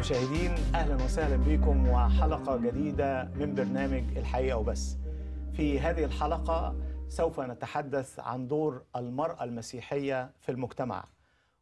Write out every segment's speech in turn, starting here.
المشاهدين اهلا وسهلا بكم وحلقه جديده من برنامج الحقيقه وبس. في هذه الحلقه سوف نتحدث عن دور المراه المسيحيه في المجتمع.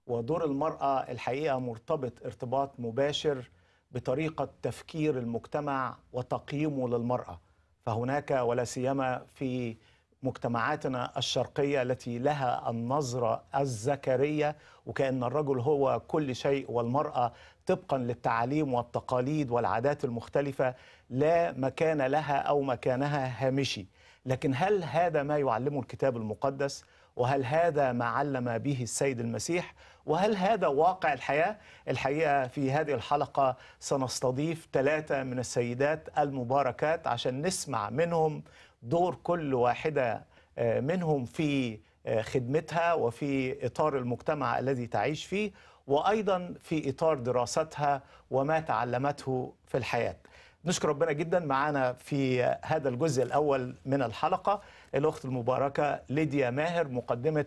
ودور المراه الحقيقه مرتبط ارتباط مباشر بطريقه تفكير المجتمع وتقييمه للمراه. فهناك ولا سيما في مجتمعاتنا الشرقية التي لها النظرة الذكرية وكأن الرجل هو كل شيء والمرأة طبقا للتعاليم والتقاليد والعادات المختلفة لا مكان لها أو مكانها هامشي لكن هل هذا ما يعلمه الكتاب المقدس وهل هذا ما علم به السيد المسيح وهل هذا واقع الحياة؟ الحقيقة في هذه الحلقة سنستضيف ثلاثة من السيدات المباركات عشان نسمع منهم دور كل واحدة آه، منهم في آه، خدمتها وفي إطار المجتمع الذي تعيش فيه وأيضا في إطار دراستها وما تعلمته في الحياة نشكر ربنا جدا معانا في هذا الجزء الأول من الحلقة الأخت المباركة ليديا ماهر مقدمة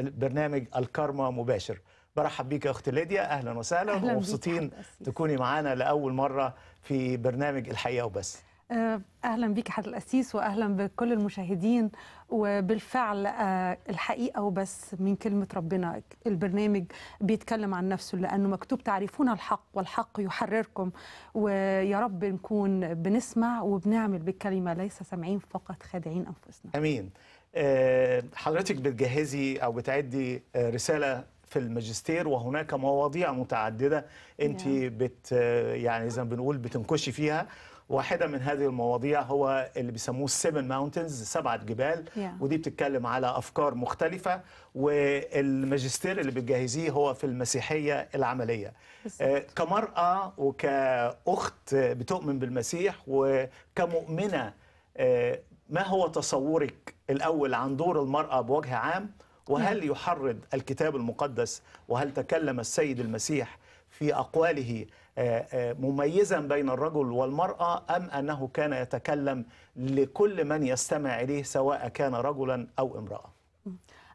برنامج الكارما مباشر برحب بيك يا اخت ليديا اهلا وسهلا ومبسوطين تكوني معانا لاول مره في برنامج الحقيقه وبس أه، اهلا بك حضرتك الاسيس واهلا بكل المشاهدين وبالفعل آه، الحقيقه وبس من كلمه ربنا البرنامج بيتكلم عن نفسه لانه مكتوب تعرفون الحق والحق يحرركم ويا رب نكون بنسمع وبنعمل بالكلمه ليس سامعين فقط خادعين انفسنا امين آه، حضرتك بتجهزي او بتعدي آه، رساله في الماجستير وهناك مواضيع متعدده انت بت يعني زي ما بنقول بتنكشي فيها واحده من هذه المواضيع هو اللي بيسموه سيفن ماونتنز سبعه جبال yeah. ودي بتتكلم على افكار مختلفه والماجستير اللي بتجهزيه هو في المسيحيه العمليه بالزبط. آه، كمراه وكاخت بتؤمن بالمسيح وكمؤمنه آه، ما هو تصورك الاول عن دور المراه بوجه عام وهل يحرض الكتاب المقدس وهل تكلم السيد المسيح في اقواله آه، آه، مميزا بين الرجل والمرأة أم أنه كان يتكلم لكل من يستمع إليه سواء كان رجلا أو امرأة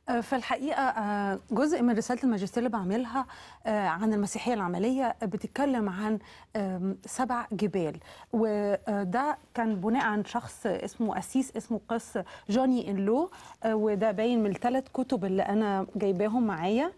آه، فالحقيقة جزء من رسالة الماجستير اللي بعملها عن المسيحية العملية بتتكلم عن سبع جبال وده كان بناء عن شخص اسمه أسيس اسمه قس جوني إنلو وده باين من الثلاث كتب اللي أنا جايباهم معايا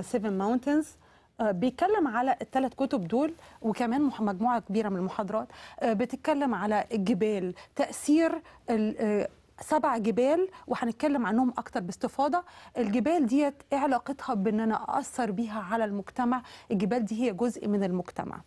سيفن ماونتنز آه، بيتكلم على الثلاث كتب دول وكمان مجموعه كبيره من المحاضرات آه، بتتكلم على الجبال تاثير آه، سبع جبال وهنتكلم عنهم اكتر باستفاضه الجبال ديت ايه علاقتها بان انا اثر بيها على المجتمع الجبال دي هي جزء من المجتمع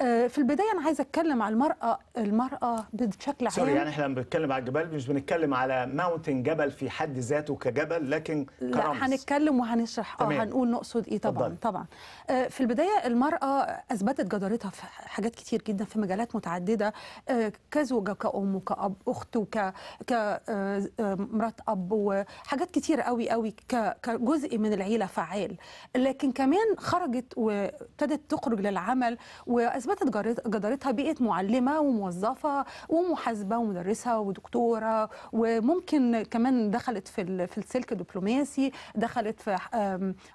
آه، في البدايه انا عايزه اتكلم على المراه المراه بشكل عام سوري يعني احنا لما بنتكلم على الجبال مش بنتكلم على ماونتن جبل في حد ذاته كجبل لكن كرمز لا هنتكلم وهنشرح اه هنقول نقصد ايه طبعا طبعا, طبعا. آه، في البدايه المراه اثبتت جدارتها في حاجات كتير جدا في مجالات متعدده آه، كزوجه كأم وكأب أخت وك كمرات أب وحاجات كتير قوي قوي كجزء من العيله فعال لكن كمان خرجت وابتدت تخرج للعمل وأثبتت أثبتت جدارتها بقت معلمة وموظفة ومحاسبة ومدرسة ودكتورة وممكن كمان دخلت في في السلك الدبلوماسي دخلت في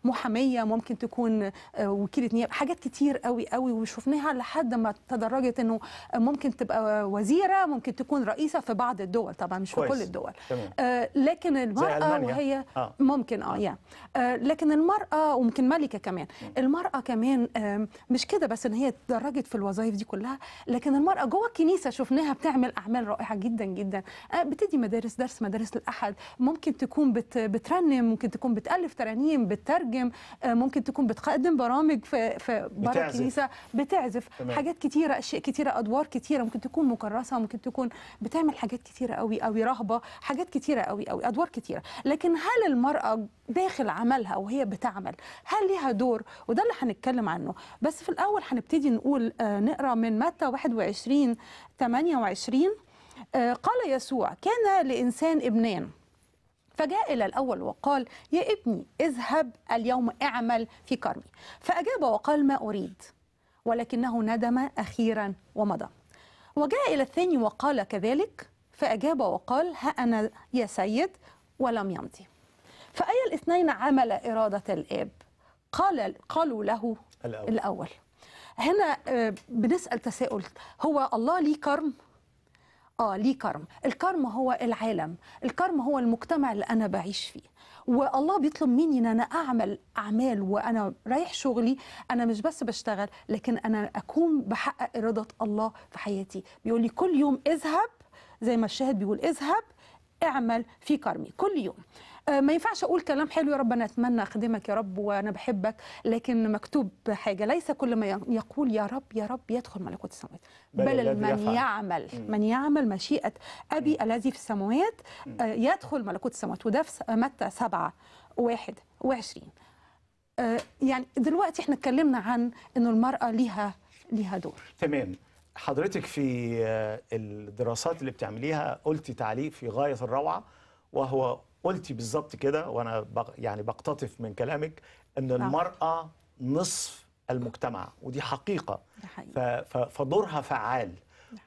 محامية ممكن تكون آه، وكيلة نيابة حاجات كتير قوي قوي وشفناها لحد ما تدرجت إنه ممكن تبقى وزيرة ممكن تكون رئيسة في بعض الدول طبعا مش كويس. في كل الدول تمام. آه، لكن المرأة وهي آه. ممكن آه, آه. آه لكن المرأة وممكن ملكة كمان المرأة كمان آه مش كده بس إن هي تدرجت خرجت في الوظائف دي كلها لكن المرأة جوه الكنيسة شفناها بتعمل أعمال رائعة جدا جدا آه، بتدي مدارس درس مدارس الأحد ممكن تكون بت بترنم ممكن تكون بتألف ترانيم بتترجم آه، ممكن تكون بتقدم برامج في, في بره الكنيسة بتعزف تمام. حاجات كتيرة أشياء كتيرة أدوار كتيرة ممكن تكون مكرسة ممكن تكون بتعمل حاجات كتيرة قوي قوي رهبة حاجات كتيرة قوي قوي أدوار كتيرة لكن هل المرأة داخل عملها وهي بتعمل هل ليها دور وده اللي هنتكلم عنه بس في الاول هنبتدي نقول آه، نقرا من متى 21 28 آه، قال يسوع كان لانسان ابنان فجاء إلى الأول وقال يا ابني اذهب اليوم اعمل في كرمي فأجاب وقال ما أريد ولكنه ندم أخيرا ومضى وجاء إلى الثاني وقال كذلك فأجاب وقال ها أنا يا سيد ولم يمضي فأي الاثنين عمل إرادة الآب قال قالوا له الأول, الأول. هنا آه، بنسأل تساؤل هو الله ليه كرم؟ اه ليه كرم الكرم هو العالم الكرم هو المجتمع اللي انا بعيش فيه والله بيطلب مني ان انا اعمل اعمال وانا رايح شغلي انا مش بس بشتغل لكن انا اكون بحقق اراده الله في حياتي بيقول لي كل يوم اذهب زي ما الشاهد بيقول اذهب اعمل في كرمي كل يوم آه، ما ينفعش اقول كلام حلو يا رب انا اتمنى اخدمك يا رب وانا بحبك لكن مكتوب حاجه ليس كل ما يقول يا رب يا رب يدخل ملكوت السماوات بل من يعمل يعمل من يعمل مشيئه ابي الذي في السماوات آه، يدخل ملكوت السماوات وده في آه، متى 7 21 يعني دلوقتي احنا اتكلمنا عن انه المراه ليها ليها دور تمام حضرتك في الدراسات اللي بتعمليها قلتي تعليق في غايه الروعه وهو قلتي بالظبط كده وانا بق يعني بقتطف من كلامك ان المراه نصف المجتمع ودي حقيقه فدورها فعال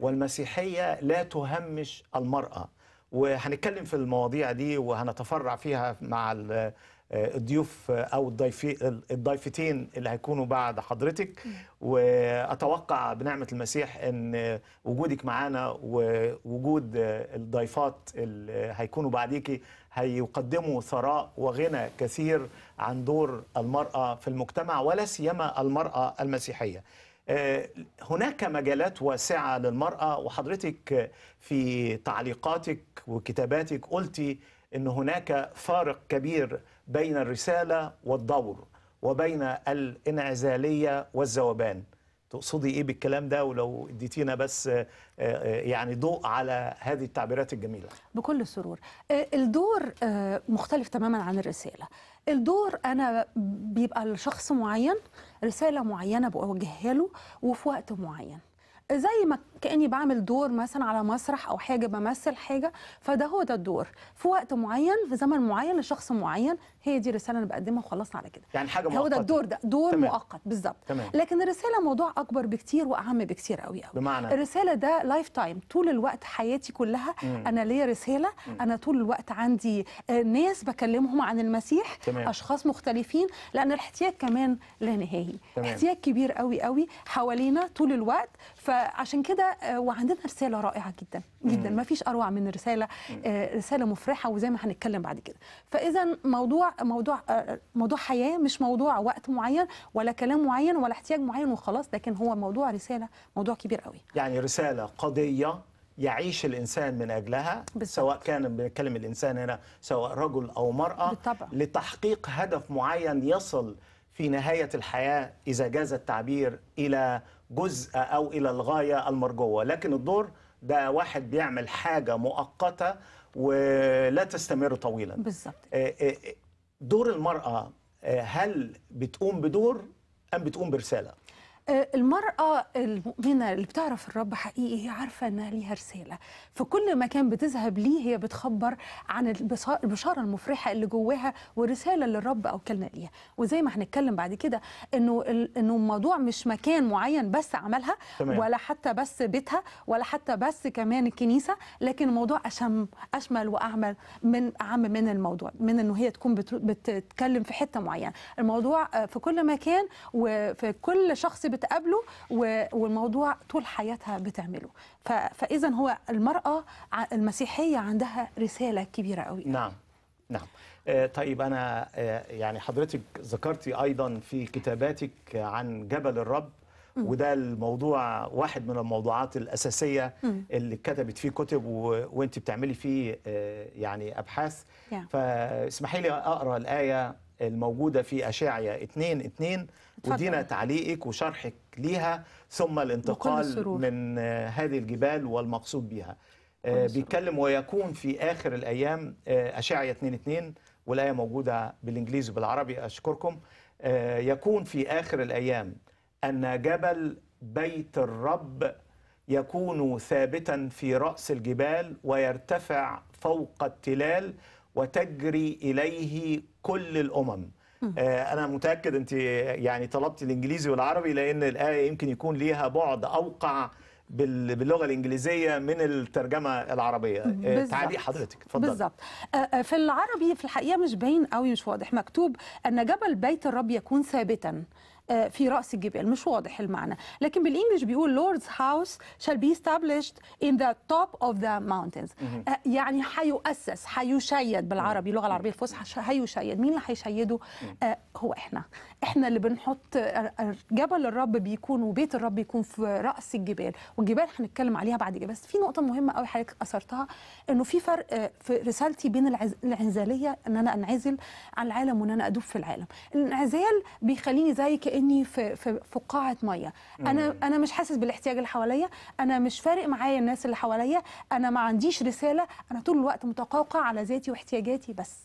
والمسيحيه لا تهمش المراه وهنتكلم في المواضيع دي وهنتفرع فيها مع آه، الضيوف آه، او الضيفتين اللي هيكونوا بعد حضرتك واتوقع بنعمه المسيح ان وجودك معانا ووجود آه، الضيفات اللي هيكونوا بعديكي هيقدموا ثراء وغنى كثير عن دور المرأة في المجتمع ولا سيما المرأة المسيحية آه، هناك مجالات واسعة للمرأة وحضرتك في تعليقاتك وكتاباتك قلتي أن هناك فارق كبير بين الرسالة والدور وبين الانعزالية والذوبان تقصدي ايه بالكلام ده ولو اديتينا بس آه، آه، يعني ضوء على هذه التعبيرات الجميله بكل سرور آه، الدور مختلف تماما عن الرساله الدور انا بيبقى لشخص معين رساله معينه بوجهها له وفي وقت معين زي ما كاني بعمل دور مثلا على مسرح او حاجه بمثل حاجه فده هو ده الدور في وقت معين في زمن معين لشخص معين هي دي الرساله اللي بقدمها وخلصنا على كده يعني حاجه مؤقته هو ده الدور ده دور تمام. مؤقت بالظبط لكن الرساله موضوع اكبر بكتير واهم بكتير قوي قوي بمعنى الرساله ده لايف تايم طول الوقت حياتي كلها مم. انا ليا رساله مم. انا طول الوقت عندي آه، ناس بكلمهم عن المسيح تمام. اشخاص مختلفين لان الاحتياج كمان لا نهائي احتياج كبير قوي قوي حوالينا طول الوقت فعشان كده آه، وعندنا رساله رائعه جدا جدا ما فيش اروع من رساله آه، رساله مفرحه وزي ما هنتكلم بعد كده فاذا موضوع موضوع آه، موضوع حياه مش موضوع وقت معين ولا كلام معين ولا احتياج معين وخلاص لكن هو موضوع رساله موضوع كبير قوي يعني رساله قضيه يعيش الانسان من اجلها بالطبع. سواء كان بنتكلم الانسان هنا سواء رجل او مراه بالطبع. لتحقيق هدف معين يصل في نهايه الحياه اذا جاز التعبير الى جزء او الى الغايه المرجوه لكن الدور ده واحد بيعمل حاجه مؤقته ولا تستمر طويلا بالظبط آه، آه، آه، دور المراه هل بتقوم بدور ام بتقوم برساله آه، المرأة المؤمنة اللي بتعرف الرب حقيقي هي عارفة إنها ليها رسالة في كل مكان بتذهب ليه هي بتخبر عن البشارة المفرحة اللي جواها والرسالة اللي الرب أوكلنا ليها وزي ما هنتكلم بعد كده إنه إنه الموضوع مش مكان معين بس عملها تمام. ولا حتى بس بيتها ولا حتى بس كمان الكنيسة لكن الموضوع أشم أشمل وأعمل من أعم من الموضوع من إنه هي تكون بتتكلم في حتة معينة الموضوع آه، في كل مكان وفي كل شخص بتقابله والموضوع طول حياتها بتعمله فاذا هو المراه المسيحيه عندها رساله كبيره قوي نعم نعم آه، طيب انا آه، يعني حضرتك ذكرتي ايضا في كتاباتك عن جبل الرب وده الموضوع واحد من الموضوعات الأساسية اللي كتبت فيه كتب وانت بتعملي فيه آه، يعني أبحاث فاسمحي لي أقرأ الآية الموجودة في أشاعية 2 2 ودينا تعليقك وشرحك ليها ثم الانتقال من هذه الجبال والمقصود بها آه، بيتكلم ويكون في آخر الأيام 2 آه، 22 والآية موجودة بالإنجليزي وبالعربي أشكركم آه، يكون في آخر الأيام أن جبل بيت الرب يكون ثابتا في رأس الجبال ويرتفع فوق التلال وتجري إليه كل الأمم آه، انا متاكد انت يعني طلبتي الانجليزي والعربي لان الايه يمكن يكون ليها بعد اوقع باللغه الانجليزيه من الترجمه العربيه آه، تعالي حضرتك اتفضلي بالظبط آه، في العربي في الحقيقه مش باين قوي مش واضح مكتوب ان جبل بيت الرب يكون ثابتا آه، في راس الجبال مش واضح المعنى لكن بالانجلش بيقول لوردز هاوس shall be established in the top of the mountains آه، يعني هيؤسس هيشيد بالعربي اللغه العربيه الفصحى هيشيد مين اللي هيشيده آه، هو احنا احنا اللي بنحط جبل الرب بيكون وبيت الرب بيكون في راس الجبال والجبال هنتكلم عليها بعد كده بس في نقطه مهمه قوي حضرتك اثرتها انه في فرق في رسالتي بين الانعزاليه ان انا انعزل عن العالم وان انا ادوب في العالم الانعزال بيخليني زي كاني في في, فقاعه ميه انا انا مش حاسس بالاحتياج اللي حواليا انا مش فارق معايا الناس اللي حواليا انا ما عنديش رساله انا طول الوقت متقوقع على ذاتي واحتياجاتي بس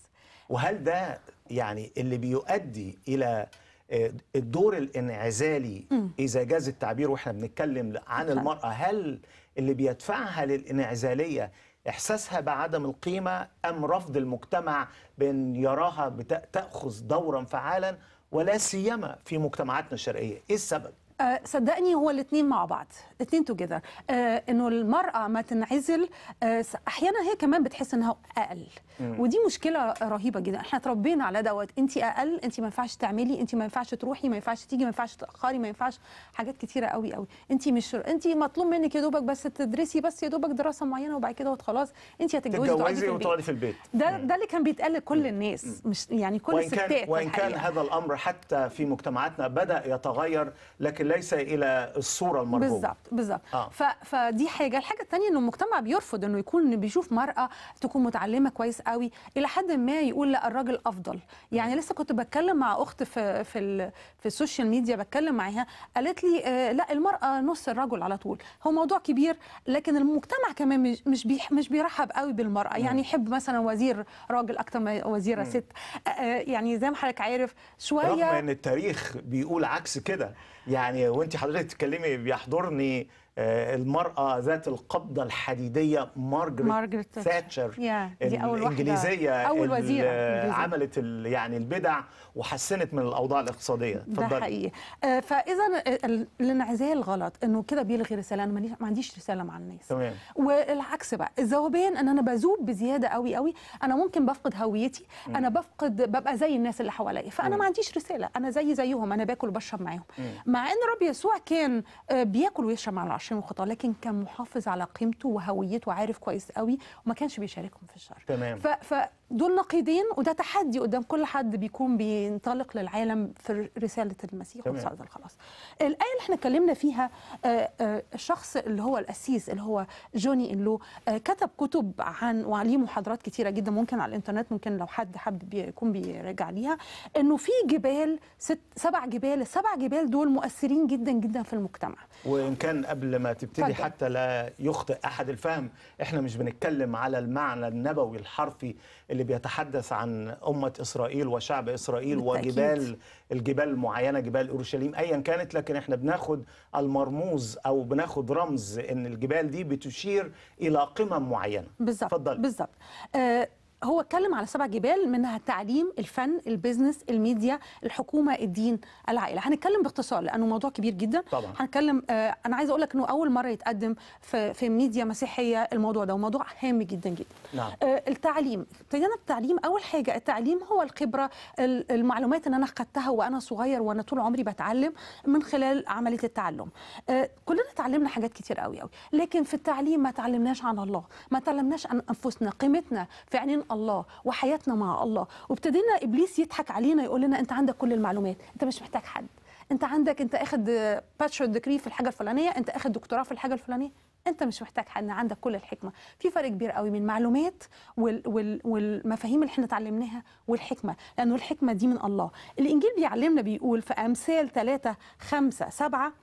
وهل ده يعني اللي بيؤدي الى آه، الدور الانعزالي اذا جاز التعبير واحنا بنتكلم عن المراه هل اللي بيدفعها للانعزاليه احساسها بعدم القيمه ام رفض المجتمع بان يراها تاخذ دورا فعالا ولا سيما في مجتمعاتنا الشرقيه ايه السبب آه، صدقني هو الاثنين مع بعض الاثنين توجذر آه، انه المراه ما تنعزل آه، احيانا هي كمان بتحس انها اقل ودي مشكله رهيبه جدا احنا اتربينا على دوت انت اقل انت ما ينفعش تعملي انت ما ينفعش تروحي ما ينفعش تيجي ما ينفعش تاخري ما ينفعش حاجات كتيره قوي قوي انت مش انت مطلوب منك يا دوبك بس تدرسي بس يا دوبك دراسه معينه وبعد كده خلاص انت هتتجوزي وتقعدي في البيت ده ده اللي كان بيتقال لكل الناس مش يعني كل وإن الستات وان كان هذا الامر حتى في مجتمعاتنا بدا يتغير لكن ليس الى الصوره المرغوبه بالظبط بالظبط آه. فدي حاجه الحاجه الثانيه انه المجتمع بيرفض انه يكون بيشوف مراه تكون متعلمه كويس قوي الى حد ما يقول لا الراجل افضل يعني لسه كنت بتكلم مع اخت في في في السوشيال ميديا بتكلم معاها قالت لي آه، لا المراه نص الرجل على طول هو موضوع كبير لكن المجتمع كمان مش بيح مش بيرحب قوي بالمراه يعني يحب مثلا وزير راجل اكتر ما وزيره ست آه، آه، يعني زي ما حضرتك عارف شويه رغم ان التاريخ بيقول عكس كده يعني وانت حضرتك بتتكلمي بيحضرني آه، المرأة ذات القبضة الحديدية مارجريت تاتشر yeah. الإنجليزية أول وزيرة عملت يعني البدع وحسنت من الأوضاع الاقتصادية ده حقيقي آه، فإذا آه، الانعزال غلط إنه كده بيلغي رسالة أنا ما عنديش رسالة مع الناس تمام والعكس بقى الذوبان إن أنا بذوب بزيادة قوي قوي أنا ممكن بفقد هويتي م. أنا بفقد ببقى زي الناس اللي حواليا فأنا م. ما عنديش رسالة أنا زي زيهم أنا باكل وبشرب معاهم مع إن رب يسوع كان بياكل ويشرب مع العشرة بيحشم خطاه لكن كان محافظ على قيمته وهويته وعارف كويس قوي وما كانش بيشاركهم في الشر تمام ف... ف... دول نقيضين وده تحدي قدام كل حد بيكون بينطلق للعالم في رساله المسيح وصعد الخلاص. الايه اللي احنا اتكلمنا فيها آه، آه، الشخص اللي هو الاسيس اللي هو جوني اللو آه، كتب كتب عن وعليه محاضرات كتيره جدا ممكن على الانترنت ممكن لو حد حب يكون بيراجع ليها انه في جبال ست سبع جبال السبع جبال دول مؤثرين جدا جدا في المجتمع. وان كان قبل ما تبتدي فضل. حتى لا يخطئ احد الفهم احنا مش بنتكلم على المعنى النبوي الحرفي اللي بيتحدث عن أمة إسرائيل وشعب إسرائيل بالتأكيد. وجبال الجبال المعينة جبال أورشليم أيا كانت لكن إحنا بناخد المرموز أو بناخد رمز إن الجبال دي بتشير إلى قمم معينة بالظبط بالظبط آه، هو اتكلم على سبع جبال منها التعليم الفن البيزنس الميديا الحكومه الدين العائله هنتكلم باختصار لانه موضوع كبير جدا طبعا هنتكلم آه انا عايز اقول لك انه اول مره يتقدم في, في ميديا مسيحيه الموضوع ده وموضوع هام جدا جدا نعم. آه، التعليم ابتدينا التعليم اول حاجه التعليم هو الخبره المعلومات اللي انا خدتها وانا صغير وانا طول عمري بتعلم من خلال عمليه التعلم آه، كلنا اتعلمنا حاجات كتير قوي قوي لكن في التعليم ما تعلمناش عن الله ما تعلمناش عن انفسنا قيمتنا في عينين الله وحياتنا مع الله وابتدينا ابليس يضحك علينا يقول لنا انت عندك كل المعلومات انت مش محتاج حد انت عندك انت اخد باتشر آه، ديجري في الحاجه الفلانيه انت اخد دكتوراه في الحاجه الفلانيه انت مش محتاج ان عندك كل الحكمه في فرق كبير قوي بين معلومات والمفاهيم اللي احنا اتعلمناها والحكمه لانه الحكمه دي من الله الانجيل بيعلمنا بيقول في امثال 3 5 7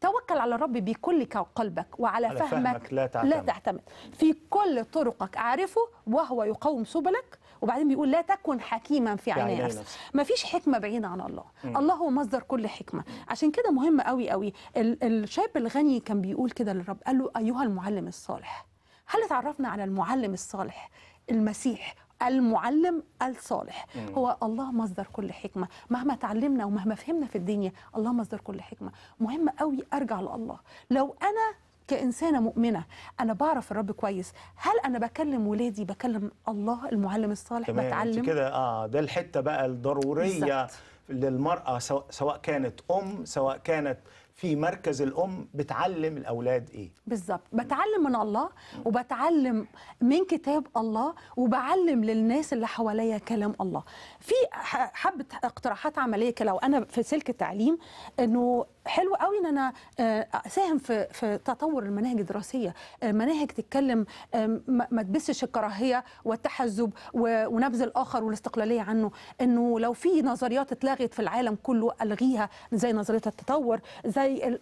توكل على الرب بكل قلبك وعلى فهمك, فهمك لا, تعتمد. لا تعتمد في كل طرقك اعرفه وهو يقوم سبلك وبعدين بيقول لا تكن حكيما في عيني نفسك ما فيش حكمه بعيده عن الله م. الله هو مصدر كل حكمه عشان كده مهم قوي قوي الشاب الغني كان بيقول كده للرب قال له ايها المعلم الصالح هل اتعرفنا على المعلم الصالح المسيح المعلم الصالح مم. هو الله مصدر كل حكمة مهما تعلمنا ومهما فهمنا في الدنيا الله مصدر كل حكمة مهم قوي أرجع لله لو أنا كإنسانة مؤمنة أنا بعرف الرب كويس هل أنا بكلم ولادي بكلم الله المعلم الصالح تمام. بتعلم كده آه ده الحتة بقى الضرورية بالزبط. للمرأة سواء كانت أم سواء كانت في مركز الأم بتعلم الأولاد إيه؟ بالظبط بتعلم من الله وبتعلم من كتاب الله وبعلم للناس اللي حواليا كلام الله في حبة اقتراحات عملية كده لو أنا في سلك التعليم أنه حلو قوي ان انا آه، اساهم في في تطور المناهج الدراسيه آه، مناهج تتكلم آه، ما تبثش الكراهيه والتحزب ونبذ الاخر والاستقلاليه عنه انه لو في نظريات اتلغت في العالم كله الغيها زي نظريه التطور زي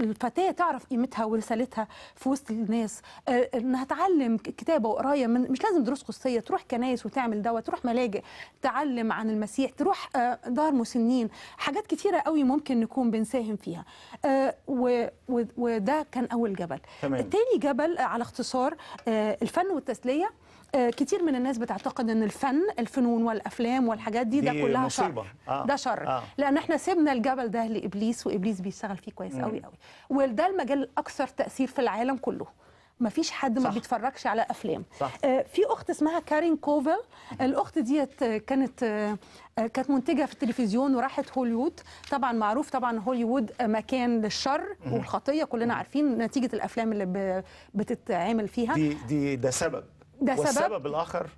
الفتاه تعرف قيمتها ورسالتها في وسط الناس انها تعلم كتابه وقرايه مش لازم دروس خصوصيه تروح كنايس وتعمل دوت تروح ملاجئ تعلم عن المسيح تروح دار مسنين حاجات كتيره قوي ممكن نكون بنساهم فيها فيها آه، وده كان أول جبل تمام. جبل على اختصار آه، الفن والتسلية آه، كتير من الناس بتعتقد ان الفن الفنون والافلام والحاجات دي, دي ده كلها مصيبة. شر ده شر آه. لان احنا سيبنا الجبل ده لابليس وابليس بيشتغل فيه كويس قوي قوي وده المجال الاكثر تاثير في العالم كله ما فيش حد ما بيتفرجش على افلام صح. آه، في اخت اسمها كارين كوفل الاخت ديت كانت آه، كانت منتجه في التلفزيون وراحت هوليوود طبعا معروف طبعا هوليوود مكان للشر والخطيه كلنا عارفين نتيجه الافلام اللي بتتعمل فيها دي دي ده سبب ده سبب والسبب الاخر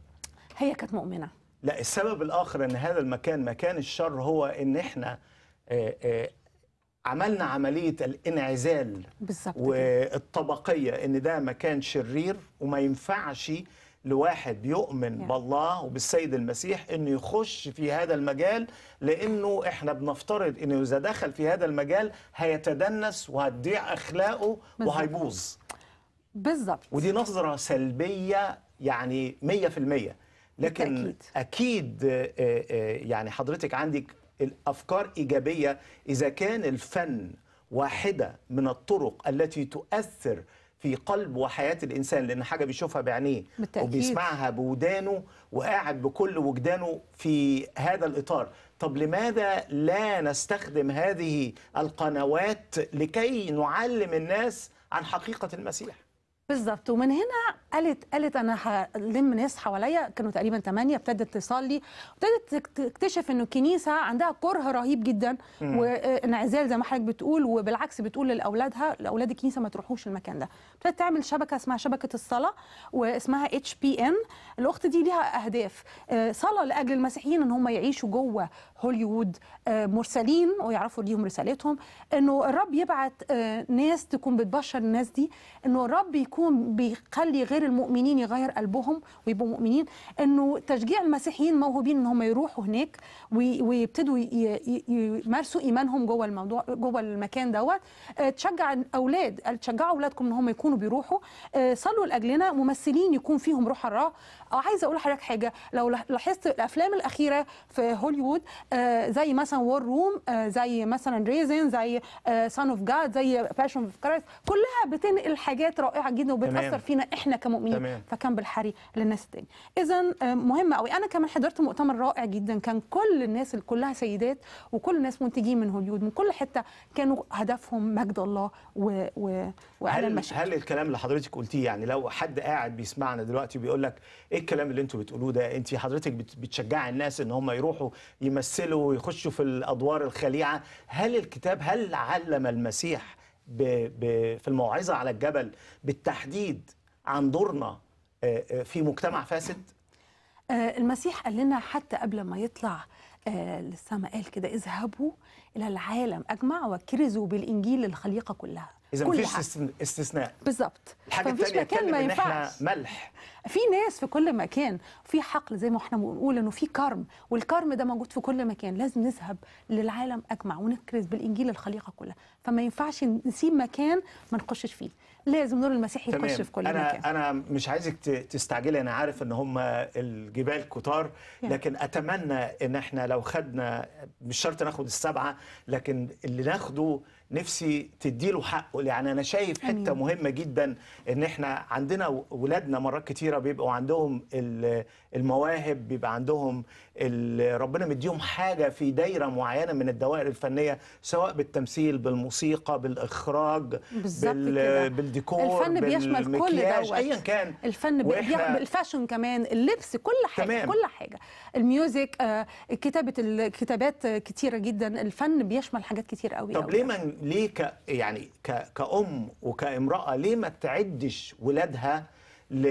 هي كانت مؤمنه لا السبب الاخر ان هذا المكان مكان الشر هو ان احنا آه، عملنا عمليه الانعزال بالظبط والطبقيه ان ده مكان شرير وما ينفعش لواحد يؤمن يعني. بالله وبالسيد المسيح انه يخش في هذا المجال لانه احنا بنفترض انه اذا دخل في هذا المجال هيتدنس وهتضيع اخلاقه وهيبوظ بالظبط ودي نظره سلبيه يعني 100% لكن بالتأكيد. اكيد آه، آه، يعني حضرتك عندك الافكار ايجابيه اذا كان الفن واحده من الطرق التي تؤثر في قلب وحياة الإنسان لأن حاجة بيشوفها بعينيه بالتأكيد. وبيسمعها بودانه وقاعد بكل وجدانه في هذا الإطار طب لماذا لا نستخدم هذه القنوات لكي نعلم الناس عن حقيقة المسيح بالظبط ومن هنا قالت قالت انا هلم ناس حواليا كانوا تقريبا ثمانيه ابتدت تصلي ابتدت تكتشف انه الكنيسه عندها كره رهيب جدا وانعزال زي ما حضرتك بتقول وبالعكس بتقول لاولادها لاولاد الكنيسه ما تروحوش المكان ده ابتدت تعمل شبكه اسمها شبكه الصلاه واسمها اتش بي ان الاخت دي ليها اهداف آه، صلاه لاجل المسيحيين ان هم يعيشوا جوه هوليوود آه، مرسلين ويعرفوا ليهم رسالتهم انه الرب يبعت آه، ناس تكون بتبشر الناس دي انه الرب يكون بيخلي غير المؤمنين يغير قلبهم ويبقوا مؤمنين انه تشجيع المسيحيين موهوبين ان هم يروحوا هناك ويبتدوا يمارسوا ايمانهم جوه الموضوع جوه المكان دوت تشجع الاولاد تشجعوا اولادكم ان هم يكونوا بيروحوا صلوا لاجلنا ممثلين يكون فيهم روح الله أو عايزه اقول لحضرتك حاجه لو لاحظت الافلام الاخيره في هوليوود آه، زي مثلا وور روم آه، زي مثلا ريزن زي سان اوف جاد زي باشون اوف كرايست كلها بتنقل حاجات رائعه جدا وبتاثر فينا احنا كمؤمنين تمام. فكان بالحري للناس التانية اذا آه، مهم قوي انا كمان حضرت مؤتمر رائع جدا كان كل الناس اللي كلها سيدات وكل الناس منتجين من هوليوود من كل حته كانوا هدفهم مجد الله و, و... وعلى هل المشاكل هل الكلام اللي حضرتك قلتيه يعني لو حد قاعد بيسمعنا دلوقتي وبيقول لك إيه ايه الكلام اللي انتوا بتقولوه ده انت حضرتك بتشجع الناس ان هم يروحوا يمثلوا ويخشوا في الادوار الخليعه هل الكتاب هل علم المسيح بـ بـ في الموعظه على الجبل بالتحديد عن دورنا آه، آه، في مجتمع فاسد آه، المسيح قال لنا حتى قبل ما يطلع للسماء قال كده اذهبوا الى العالم اجمع وكرزوا بالانجيل للخليقه كلها اذا مفيش استثناء بالظبط الحاجه الثانيه مكان ما ينفعش احنا ملح في ناس في كل مكان في حقل زي ما احنا بنقول انه في كرم والكرم ده موجود في كل مكان لازم نذهب للعالم اجمع ونكرز بالانجيل الخليقه كلها فما ينفعش نسيب مكان ما نخشش فيه لازم نور المسيح يخش في كل أنا مكان انا مش عايزك تستعجلي انا عارف ان هم الجبال كتار لكن يعني. اتمنى ان احنا لو خدنا مش شرط ناخد السبعه لكن اللي ناخده نفسي تديله حقه يعني انا شايف حته مهمه جدا ان احنا عندنا ولادنا مرات كتيره بيبقوا عندهم المواهب بيبقى عندهم ربنا مديهم حاجه في دايره معينه من الدوائر الفنيه سواء بالتمثيل بالموسيقى بالاخراج بال... بالديكور الفن بيشمل كل دوت ايا كان الفن وإحنا... الفاشن كمان اللبس كل حاجه تمام. كل حاجه الميوزك آه، كتابه الكتابات كتيره جدا الفن بيشمل حاجات كتير قوي طب ليه يعني. ما ليه ك يعني ك كأم وكامرأة ليه ما تعدش ولادها ل...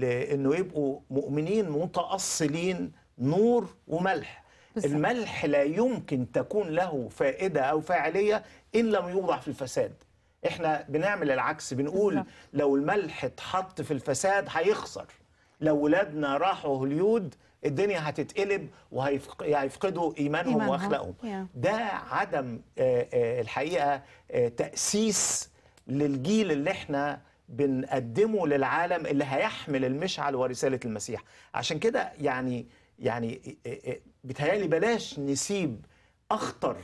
لأنه يبقوا مؤمنين متأصلين نور وملح بالزبط. الملح لا يمكن تكون له فائدة أو فاعلية إن لم يوضع في الفساد احنا بنعمل العكس بنقول بالزبط. لو الملح اتحط في الفساد هيخسر لو ولادنا راحوا هوليود الدنيا هتتقلب وهيفقدوا ايمانهم, إيمانهم. واخلاقهم yeah. ده عدم آه، آه، الحقيقه آه، تاسيس للجيل اللي احنا بنقدمه للعالم اللي هيحمل المشعل ورساله المسيح عشان كده يعني يعني بتهيالي بلاش نسيب اخطر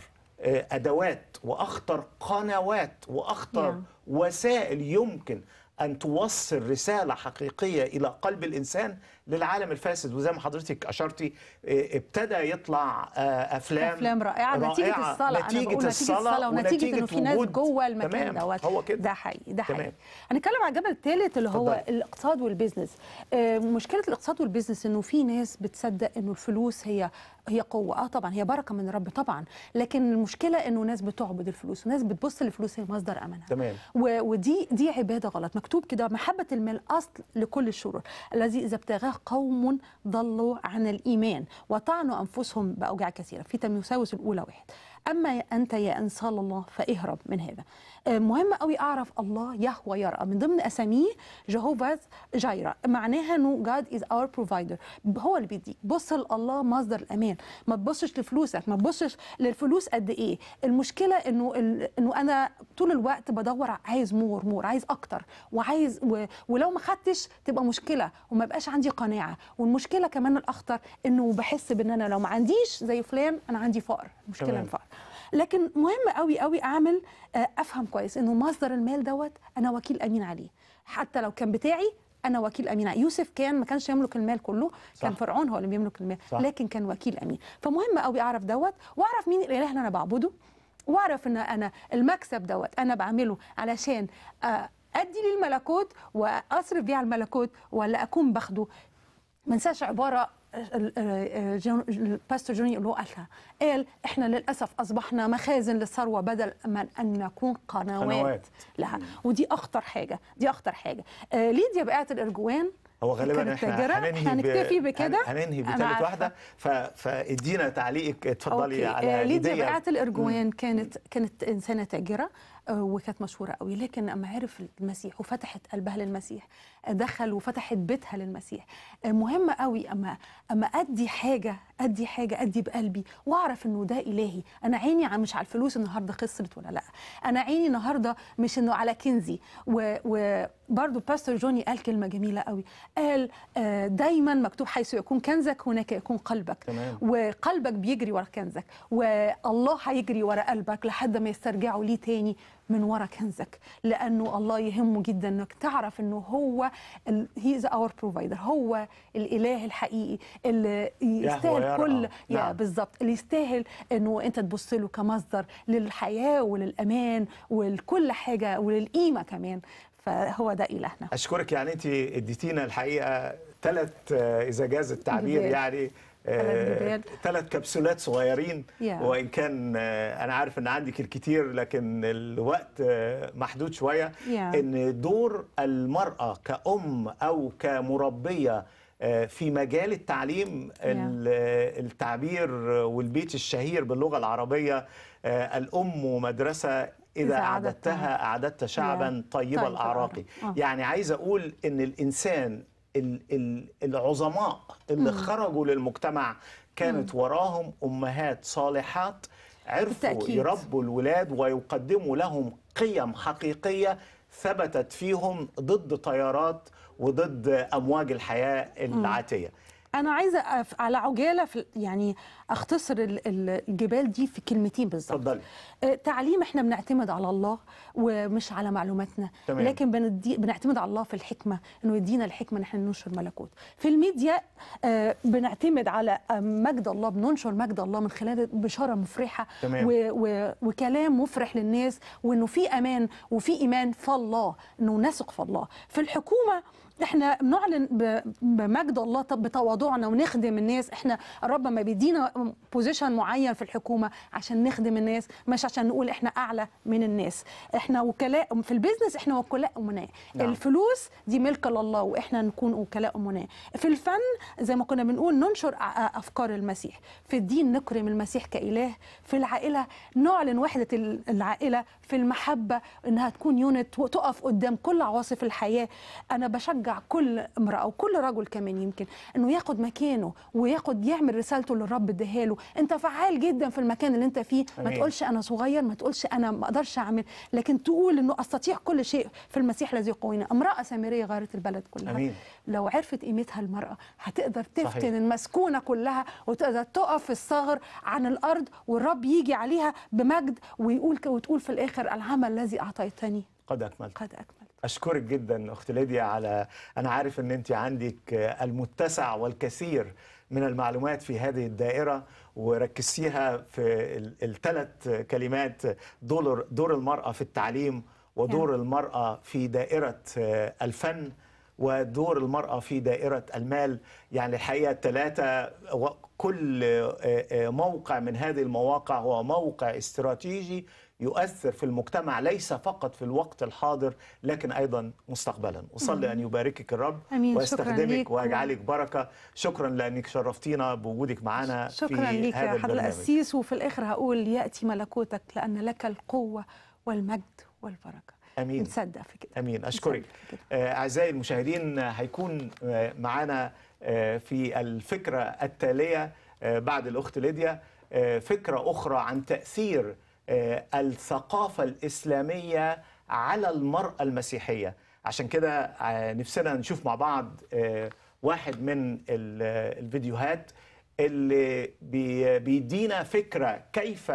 ادوات واخطر قنوات واخطر yeah. وسائل يمكن أن توصل رسالة حقيقية إلى قلب الإنسان للعالم الفاسد وزي ما حضرتك أشرتي آه، ابتدى يطلع آه، أفلام أفلام رائعة, رائعة نتيجة الصلاة نتيجة الصلاة نتيجة الصلاة ونتيجة, إنه في ناس جوه المكان دوت هو كده ده حقيقي ده حقيقي هنتكلم على الجبل الثالث اللي هو فضل. الاقتصاد والبيزنس آه، مشكلة الاقتصاد والبيزنس إنه في ناس بتصدق إنه الفلوس هي هي قوه اه طبعا هي بركه من الرب طبعا لكن المشكله انه ناس بتعبد الفلوس وناس بتبص للفلوس هي مصدر امنها تمام ودي دي عباده غلط مكتوب كده محبه المال اصل لكل الشرور الذي اذا ابتغاه قوم ضلوا عن الايمان وطعنوا انفسهم باوجاع كثيره في تيموثاوس الاولى واحد اما انت يا انسان الله فاهرب من هذا آه، مهم قوي اعرف الله يهوى يرى من ضمن اساميه جهوفا جايرا معناها انه جاد از اور بروفايدر هو اللي بيديك بص لله مصدر الامان ما تبصش لفلوسك ما تبصش للفلوس قد ايه المشكله انه انه انا طول الوقت بدور عايز مور مور عايز اكتر وعايز و... ولو ما خدتش تبقى مشكله وما بقاش عندي قناعه والمشكله كمان الاخطر انه بحس بان انا لو ما عنديش زي فلان انا عندي فقر مشكله الفقر لكن مهم قوي قوي اعمل آه، افهم كويس انه مصدر المال دوت انا وكيل امين عليه حتى لو كان بتاعي انا وكيل امين يوسف كان ما كانش يملك المال كله صح. كان فرعون هو اللي بيملك المال صح. لكن كان وكيل امين فمهم قوي اعرف دوت واعرف مين الاله اللي انا بعبده واعرف ان انا المكسب دوت انا بعمله علشان آه، ادي للملكوت واصرف بيه على الملكوت ولا اكون باخده ما عباره الباستور جوني لو قال قال احنا للاسف اصبحنا مخازن للثروه بدل من ان نكون قنوات, قنوات. لها ودي اخطر حاجه دي اخطر حاجه آه ليديا بقعه الارجوان هو غالبا احنا هننهي هنكتفي بكده هننهي بثالث واحده فادينا تعليقك اتفضلي أوكي. على آه، ليديا بقعه الارجوان كانت كانت انسانه تاجره وكانت مشهوره قوي لكن اما عرف المسيح وفتحت قلبها للمسيح دخل وفتحت بيتها للمسيح مهم قوي اما اما ادي حاجه ادي حاجه ادي بقلبي واعرف انه ده الهي انا عيني مش على الفلوس النهارده خسرت ولا لا انا عيني النهارده مش انه على كنزي وبرده باستر جوني قال كلمه جميله قوي قال آه، دايما مكتوب حيث يكون كنزك هناك يكون قلبك تمام. وقلبك بيجري ورا كنزك والله هيجري ورا قلبك لحد ما يسترجعه ليه تاني من ورا كنزك لانه الله يهمه جدا انك تعرف انه هو هي از اور بروفايدر هو الاله الحقيقي اللي يستاهل كل يا نعم. بالظبط اللي يستاهل انه انت تبص له كمصدر للحياه وللامان ولكل حاجه وللقيمه كمان فهو ده الهنا اشكرك يعني انت اديتينا الحقيقه ثلاث آه، اذا جاز التعبير يعني آه، ثلاث كبسولات صغيرين yeah. وان كان آه، انا عارف ان عندك الكتير لكن الوقت آه، محدود شويه yeah. ان دور المراه كأم او كمربيه في مجال التعليم yeah. التعبير والبيت الشهير باللغه العربيه الام مدرسه إذا أعددتها أعددت شعبا طيب الأعراق طيب. يعني عايز أقول إن الإنسان العظماء اللي مم. خرجوا للمجتمع كانت مم. وراهم امهات صالحات عرفوا بالتأكيد. يربوا الولاد ويقدموا لهم قيم حقيقيه ثبتت فيهم ضد تيارات وضد امواج الحياه العاتيه. مم. انا عايزه على عجاله في يعني اختصر الجبال دي في كلمتين بالظبط اتفضلي آه، تعليم احنا بنعتمد على الله ومش على معلوماتنا تمام. لكن بندي بنعتمد على الله في الحكمه انه يدينا الحكمه ان احنا ننشر ملكوت في الميديا آه، بنعتمد على آه، مجد الله بننشر مجد الله من خلال بشاره مفرحه تمام. و و وكلام مفرح للناس وانه في امان وفي ايمان فالله انه نثق في الله في الحكومه احنا بنعلن بمجد الله بتواضعنا ونخدم الناس احنا الرب ما بيدينا بوزيشن معين في الحكومه عشان نخدم الناس مش عشان نقول احنا اعلى من الناس احنا وكلاء في البيزنس احنا وكلاء امناء نعم. الفلوس دي ملك لله واحنا نكون وكلاء امناء في الفن زي ما كنا بنقول ننشر افكار المسيح في الدين نكرم المسيح كاله في العائله نعلن وحده العائله في المحبه انها تكون يونت وتقف قدام كل عواصف الحياه انا بشجع بشجع كل امراه وكل رجل كمان يمكن انه ياخد مكانه وياخد يعمل رسالته اللي الرب له انت فعال جدا في المكان اللي انت فيه ما تقولش انا صغير ما تقولش انا ما اقدرش اعمل لكن تقول انه استطيع كل شيء في المسيح الذي يقوينا امراه سامريه غيرت البلد كلها أمين. لو عرفت قيمتها المراه هتقدر تفتن المسكونه كلها وتقدر تقف في الثغر عن الارض والرب يجي عليها بمجد ويقول وتقول في الاخر العمل الذي اعطيتني قد اكملت قد اكملت اشكرك جدا اخت ليديا على انا عارف ان انت عندك المتسع والكثير من المعلومات في هذه الدائره وركزتيها في الثلاث كلمات دور دور المراه في التعليم ودور نعم. المراه في دائره آه، الفن ودور المرأة في دائرة المال يعني الحقيقة الثلاثة وكل آه، آه، موقع من هذه المواقع هو موقع استراتيجي يؤثر في المجتمع ليس فقط في الوقت الحاضر لكن أيضا مستقبلا أصلي أن يباركك الرب أمين. واستخدمك ويجعلك بركة شكرا لأنك شرفتينا بوجودك معنا في لك هذا البرنامج شكرا لك القسيس وفي الآخر هقول يأتي ملكوتك لأن لك القوة والمجد والبركة امين نصدق في كده امين اشكرك آه، اعزائي المشاهدين هيكون آه، معانا آه، في الفكره التاليه بعد الاخت ليديا فكره اخرى عن تاثير آه، الثقافة الإسلامية على المرأة المسيحية عشان كده آه، نفسنا نشوف مع بعض آه، واحد من الفيديوهات اللي بيدينا فكرة كيف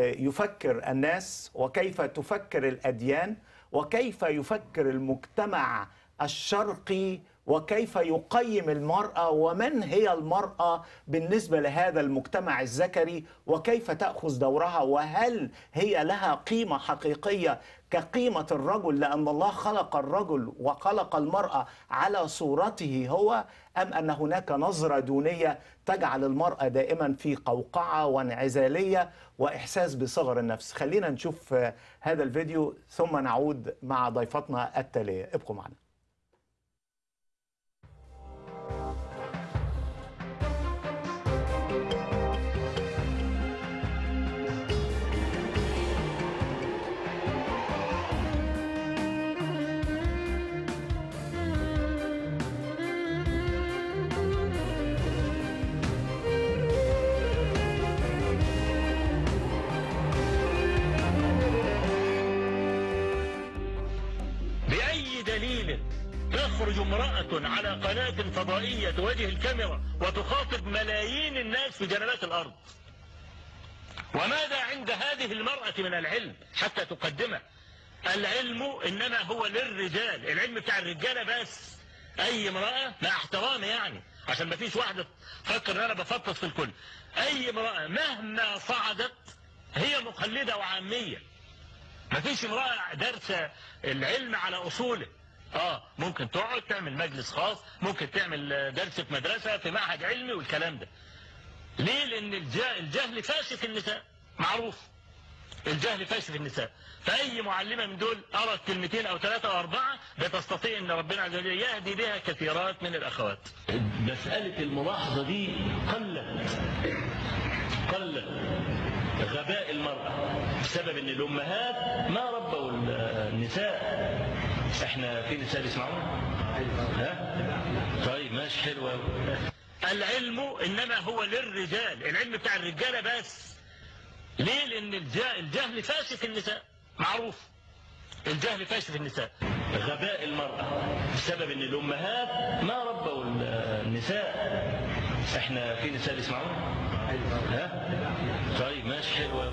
يفكر الناس وكيف تفكر الأديان وكيف يفكر المجتمع الشرقي وكيف يقيم المرأة ومن هي المرأة بالنسبة لهذا المجتمع الذكري وكيف تأخذ دورها وهل هي لها قيمة حقيقية كقيمة الرجل لأن الله خلق الرجل وخلق المرأة على صورته هو أم أن هناك نظرة دونية تجعل المرأة دائما في قوقعة وانعزالية وإحساس بصغر النفس خلينا نشوف هذا الفيديو ثم نعود مع ضيفتنا التالية ابقوا معنا فضائية تواجه الكاميرا وتخاطب ملايين الناس في جنبات الأرض وماذا عند هذه المرأة من العلم حتى تقدمه العلم إنما هو للرجال العلم بتاع الرجالة بس أي امرأة مع احترامي يعني عشان ما فيش واحدة تفكر ان أنا بفطس في الكل أي امرأة مهما صعدت هي مقلدة وعامية ما فيش امرأة دارسة العلم على أصوله اه ممكن تقعد تعمل مجلس خاص ممكن تعمل آه، درس في مدرسة في معهد علمي والكلام ده ليه لان الجهل فاشل في النساء معروف الجهل فاشل في النساء فأي معلمة من دول ارى كلمتين أو ثلاثة أو أربعة بتستطيع أن ربنا عز وجل يهدي بها كثيرات من الأخوات مسألة الملاحظة دي قلت قلت غباء المرأة بسبب أن الأمهات ما ربوا النساء احنا فين السادس معانا؟ ها؟ طيب ماشي حلو العلم انما هو للرجال العلم بتاع الرجاله بس ليه لان الجهل فاشي في النساء معروف الجهل فاشي في النساء غباء المرأة بسبب ان الامهات ما ربوا النساء احنا في نساء يسمعونا ها طيب ماشي حلو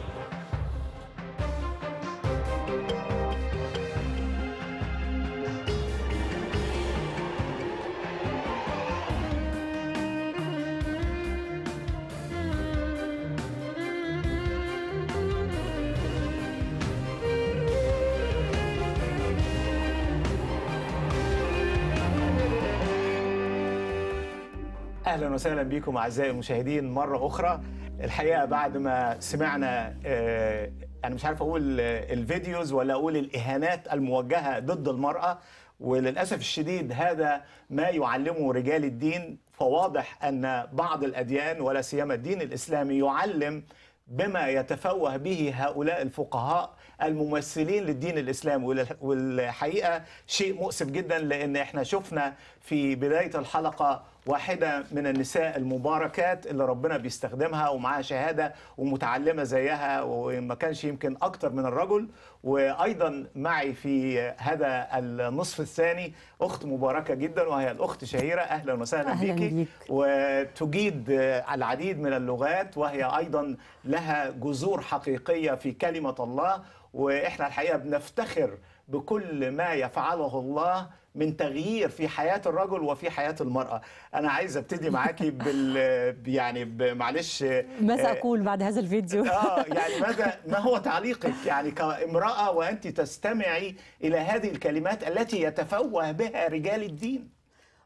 اهلا وسهلا بكم اعزائي المشاهدين مره اخرى الحقيقه بعد ما سمعنا آه، انا مش عارف اقول آه، الفيديوز ولا اقول الاهانات الموجهه ضد المراه وللاسف الشديد هذا ما يعلمه رجال الدين فواضح ان بعض الاديان ولا سيما الدين الاسلامي يعلم بما يتفوه به هؤلاء الفقهاء الممثلين للدين الاسلامي والحقيقه شيء مؤسف جدا لان احنا شفنا في بدايه الحلقه واحدة من النساء المباركات اللي ربنا بيستخدمها ومعاها شهادة ومتعلمة زيها وما كانش يمكن أكتر من الرجل وأيضا معي في هذا النصف الثاني أخت مباركة جدا وهي الأخت شهيرة أهلا وسهلا أهلا بيكي بيك. وتجيد العديد من اللغات وهي أيضا لها جذور حقيقية في كلمة الله وإحنا الحقيقة بنفتخر بكل ما يفعله الله من تغيير في حياه الرجل وفي حياه المراه انا عايز ابتدي معاكي بال يعني معلش ماذا آه، اقول بعد هذا الفيديو اه يعني ماذا ما هو تعليقك يعني كامراه وانت تستمعي الى هذه الكلمات التي يتفوه بها رجال الدين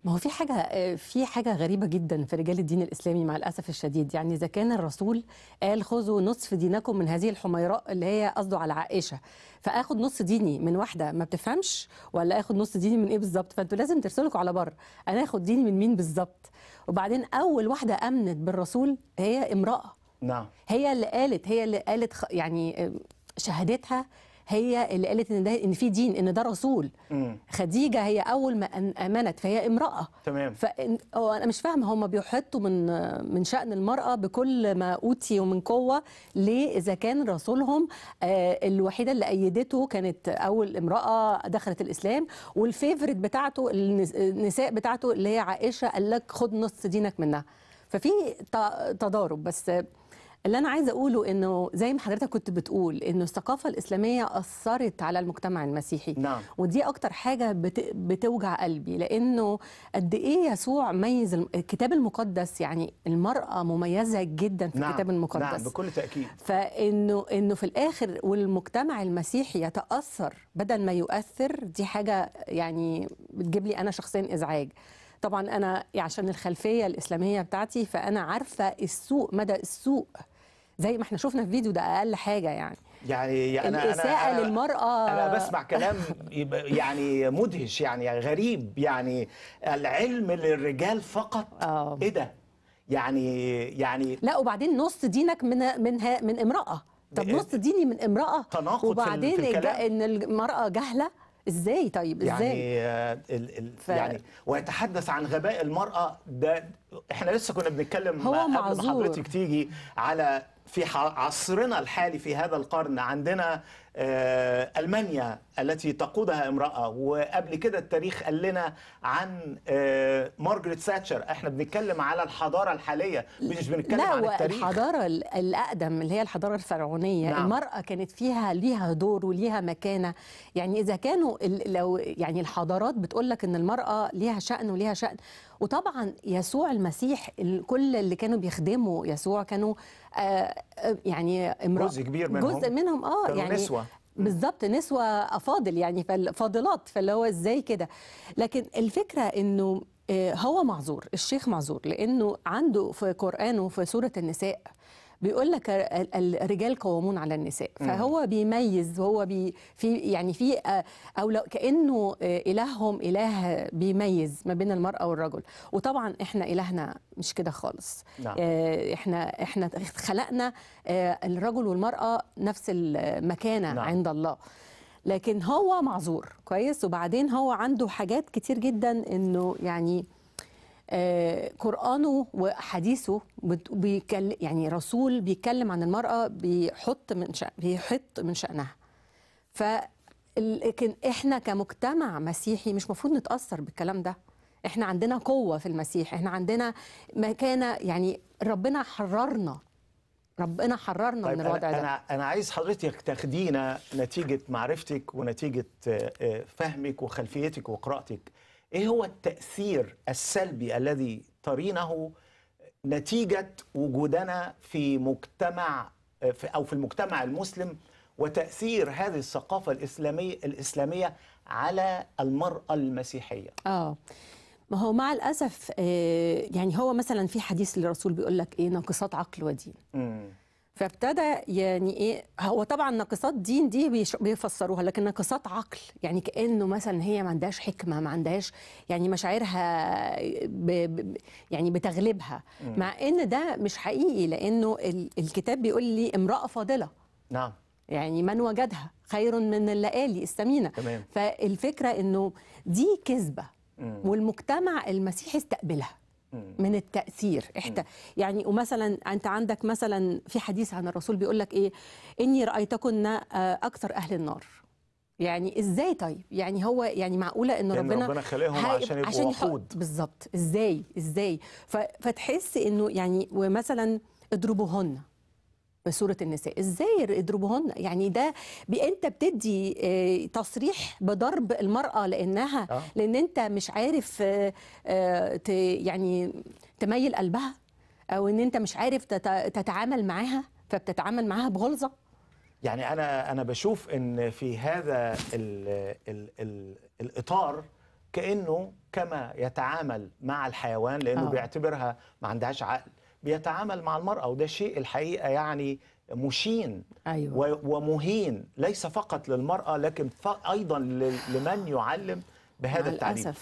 ما هو في حاجه آه، في حاجه غريبه جدا في رجال الدين الاسلامي مع الاسف الشديد يعني اذا كان الرسول قال خذوا نصف دينكم من هذه الحميراء اللي هي قصده على عائشه فاخد نص ديني من واحده ما بتفهمش ولا اخد نص ديني من ايه بالظبط فانتوا لازم ترسلكوا على بر انا اخد ديني من مين بالظبط وبعدين اول واحده امنت بالرسول هي امراه نعم هي اللي قالت هي اللي قالت يعني آه، شهادتها هي اللي قالت ان ده ان في دين ان ده رسول مم. خديجه هي اول ما امنت فهي امراه تمام فانا مش فاهمه هم بيحطوا من من شان المراه بكل ما اوتي ومن قوه ليه اذا كان رسولهم آه، الوحيده اللي ايدته كانت اول امراه دخلت الاسلام والفيفوريت بتاعته النساء بتاعته اللي هي عائشه قال لك خد نص دينك منها ففي تضارب بس اللي انا عايزه اقوله انه زي ما حضرتك كنت بتقول انه الثقافه الاسلاميه اثرت على المجتمع المسيحي نعم. ودي اكتر حاجه بت... بتوجع قلبي لانه قد ايه يسوع ميز الكتاب المقدس يعني المراه مميزه جدا في نعم. الكتاب المقدس نعم بكل تاكيد فانه انه في الاخر والمجتمع المسيحي يتاثر بدل ما يؤثر دي حاجه يعني بتجيب لي انا شخصيا ازعاج طبعا انا عشان الخلفيه الاسلاميه بتاعتي فانا عارفه السوء مدى السوء زي ما احنا شفنا في فيديو ده اقل حاجه يعني يعني انا الاساءه أنا للمراه انا بسمع كلام يعني مدهش يعني،, يعني غريب يعني العلم للرجال فقط أوه. ايه ده يعني يعني لا وبعدين نص دينك من منها من امراه طب نص ديني من امراه تناقض وبعدين في الكلام. ان المراه جهله ازاي طيب يعني، ازاي يعني ال ال ف... يعني ويتحدث عن غباء المراه ده احنا لسه كنا بنتكلم هو قبل ما حضرتك تيجي على في عصرنا الحالي في هذا القرن عندنا آه، ألمانيا التي تقودها امرأة وقبل كده التاريخ قال لنا عن آه، مارجريت ساتشر احنا بنتكلم على الحضارة الحالية مش بنتكلم لا عن التاريخ الحضارة الأقدم اللي هي الحضارة الفرعونية نعم. المرأة كانت فيها ليها دور وليها مكانة يعني إذا كانوا لو يعني الحضارات بتقول لك إن المرأة ليها شأن وليها شأن وطبعا يسوع المسيح كل اللي كانوا بيخدموا يسوع كانوا آه، آه، يعني امرأة جزء كبير منهم جزء منهم اه يعني نسوة. بالظبط نسوة أفاضل يعني فاضلات فاللي هو إزاي كده لكن الفكرة إنه آه، هو معذور الشيخ معذور لأنه عنده في قرآنه في سورة النساء بيقول لك الرجال قوامون على النساء فهو بيميز هو بي في يعني في آه، او لو كانه آه، الههم اله بيميز ما بين المراه والرجل وطبعا احنا الهنا مش كده خالص نعم. آه، احنا احنا خلقنا الرجل والمراه نفس المكانه نعم. عند الله لكن هو معذور كويس وبعدين هو عنده حاجات كتير جدا انه يعني آه، قرآنه وأحاديثه بيكلم يعني رسول بيتكلم عن المرأة بيحط من شأن بيحط من شأنها ف لكن احنا كمجتمع مسيحي مش مفروض نتأثر بالكلام ده احنا عندنا قوة في المسيح احنا عندنا مكانة يعني ربنا حررنا ربنا حررنا طيب من الوضع أنا ده انا عايز حضرتك تاخدينا نتيجه معرفتك ونتيجه آه، آه، فهمك وخلفيتك وقراءتك ايه هو التاثير السلبي الذي ترينه نتيجه وجودنا في مجتمع في او في المجتمع المسلم وتاثير هذه الثقافه الاسلاميه الاسلاميه على المراه المسيحيه اه ما هو مع الاسف آه، يعني هو مثلا في حديث للرسول بيقول لك ايه ناقصات عقل ودين مم. فابتدى يعني ايه هو طبعا نقصات دين دي بيفسروها لكن نقصات عقل يعني كانه مثلا هي ما عندهاش حكمه ما عندهاش يعني مشاعرها ب ب يعني بتغلبها مع ان ده مش حقيقي لانه الكتاب بيقول لي امراه فاضله نعم يعني من وجدها خير من الليالي الثمينه فالفكره انه دي كذبه والمجتمع المسيحي استقبلها من التاثير احتى يعني ومثلا انت عندك مثلا في حديث عن الرسول بيقول لك ايه اني رايتكن آه، اكثر اهل النار يعني ازاي طيب يعني هو يعني معقوله ان ربنا ربنا خلقهم عشان يبقوا عشان وقود بالظبط ازاي ازاي فتحس انه يعني ومثلا اضربوهن سوره النساء ازاي يضربوهن يعني ده انت بتدي آه، تصريح بضرب المراه لانها آه. لان انت مش عارف آه، يعني تميل قلبها او ان انت مش عارف تتعامل معاها فبتتعامل معاها بغلظه يعني انا انا بشوف ان في هذا الـ الـ الـ الاطار كانه كما يتعامل مع الحيوان لانه أوه. بيعتبرها ما عندهاش عقل بيتعامل مع المرأة وده شيء الحقيقة يعني مشين أيوة. ومهين ليس فقط للمرأة لكن أيضا لمن يعلم بهذا التعليم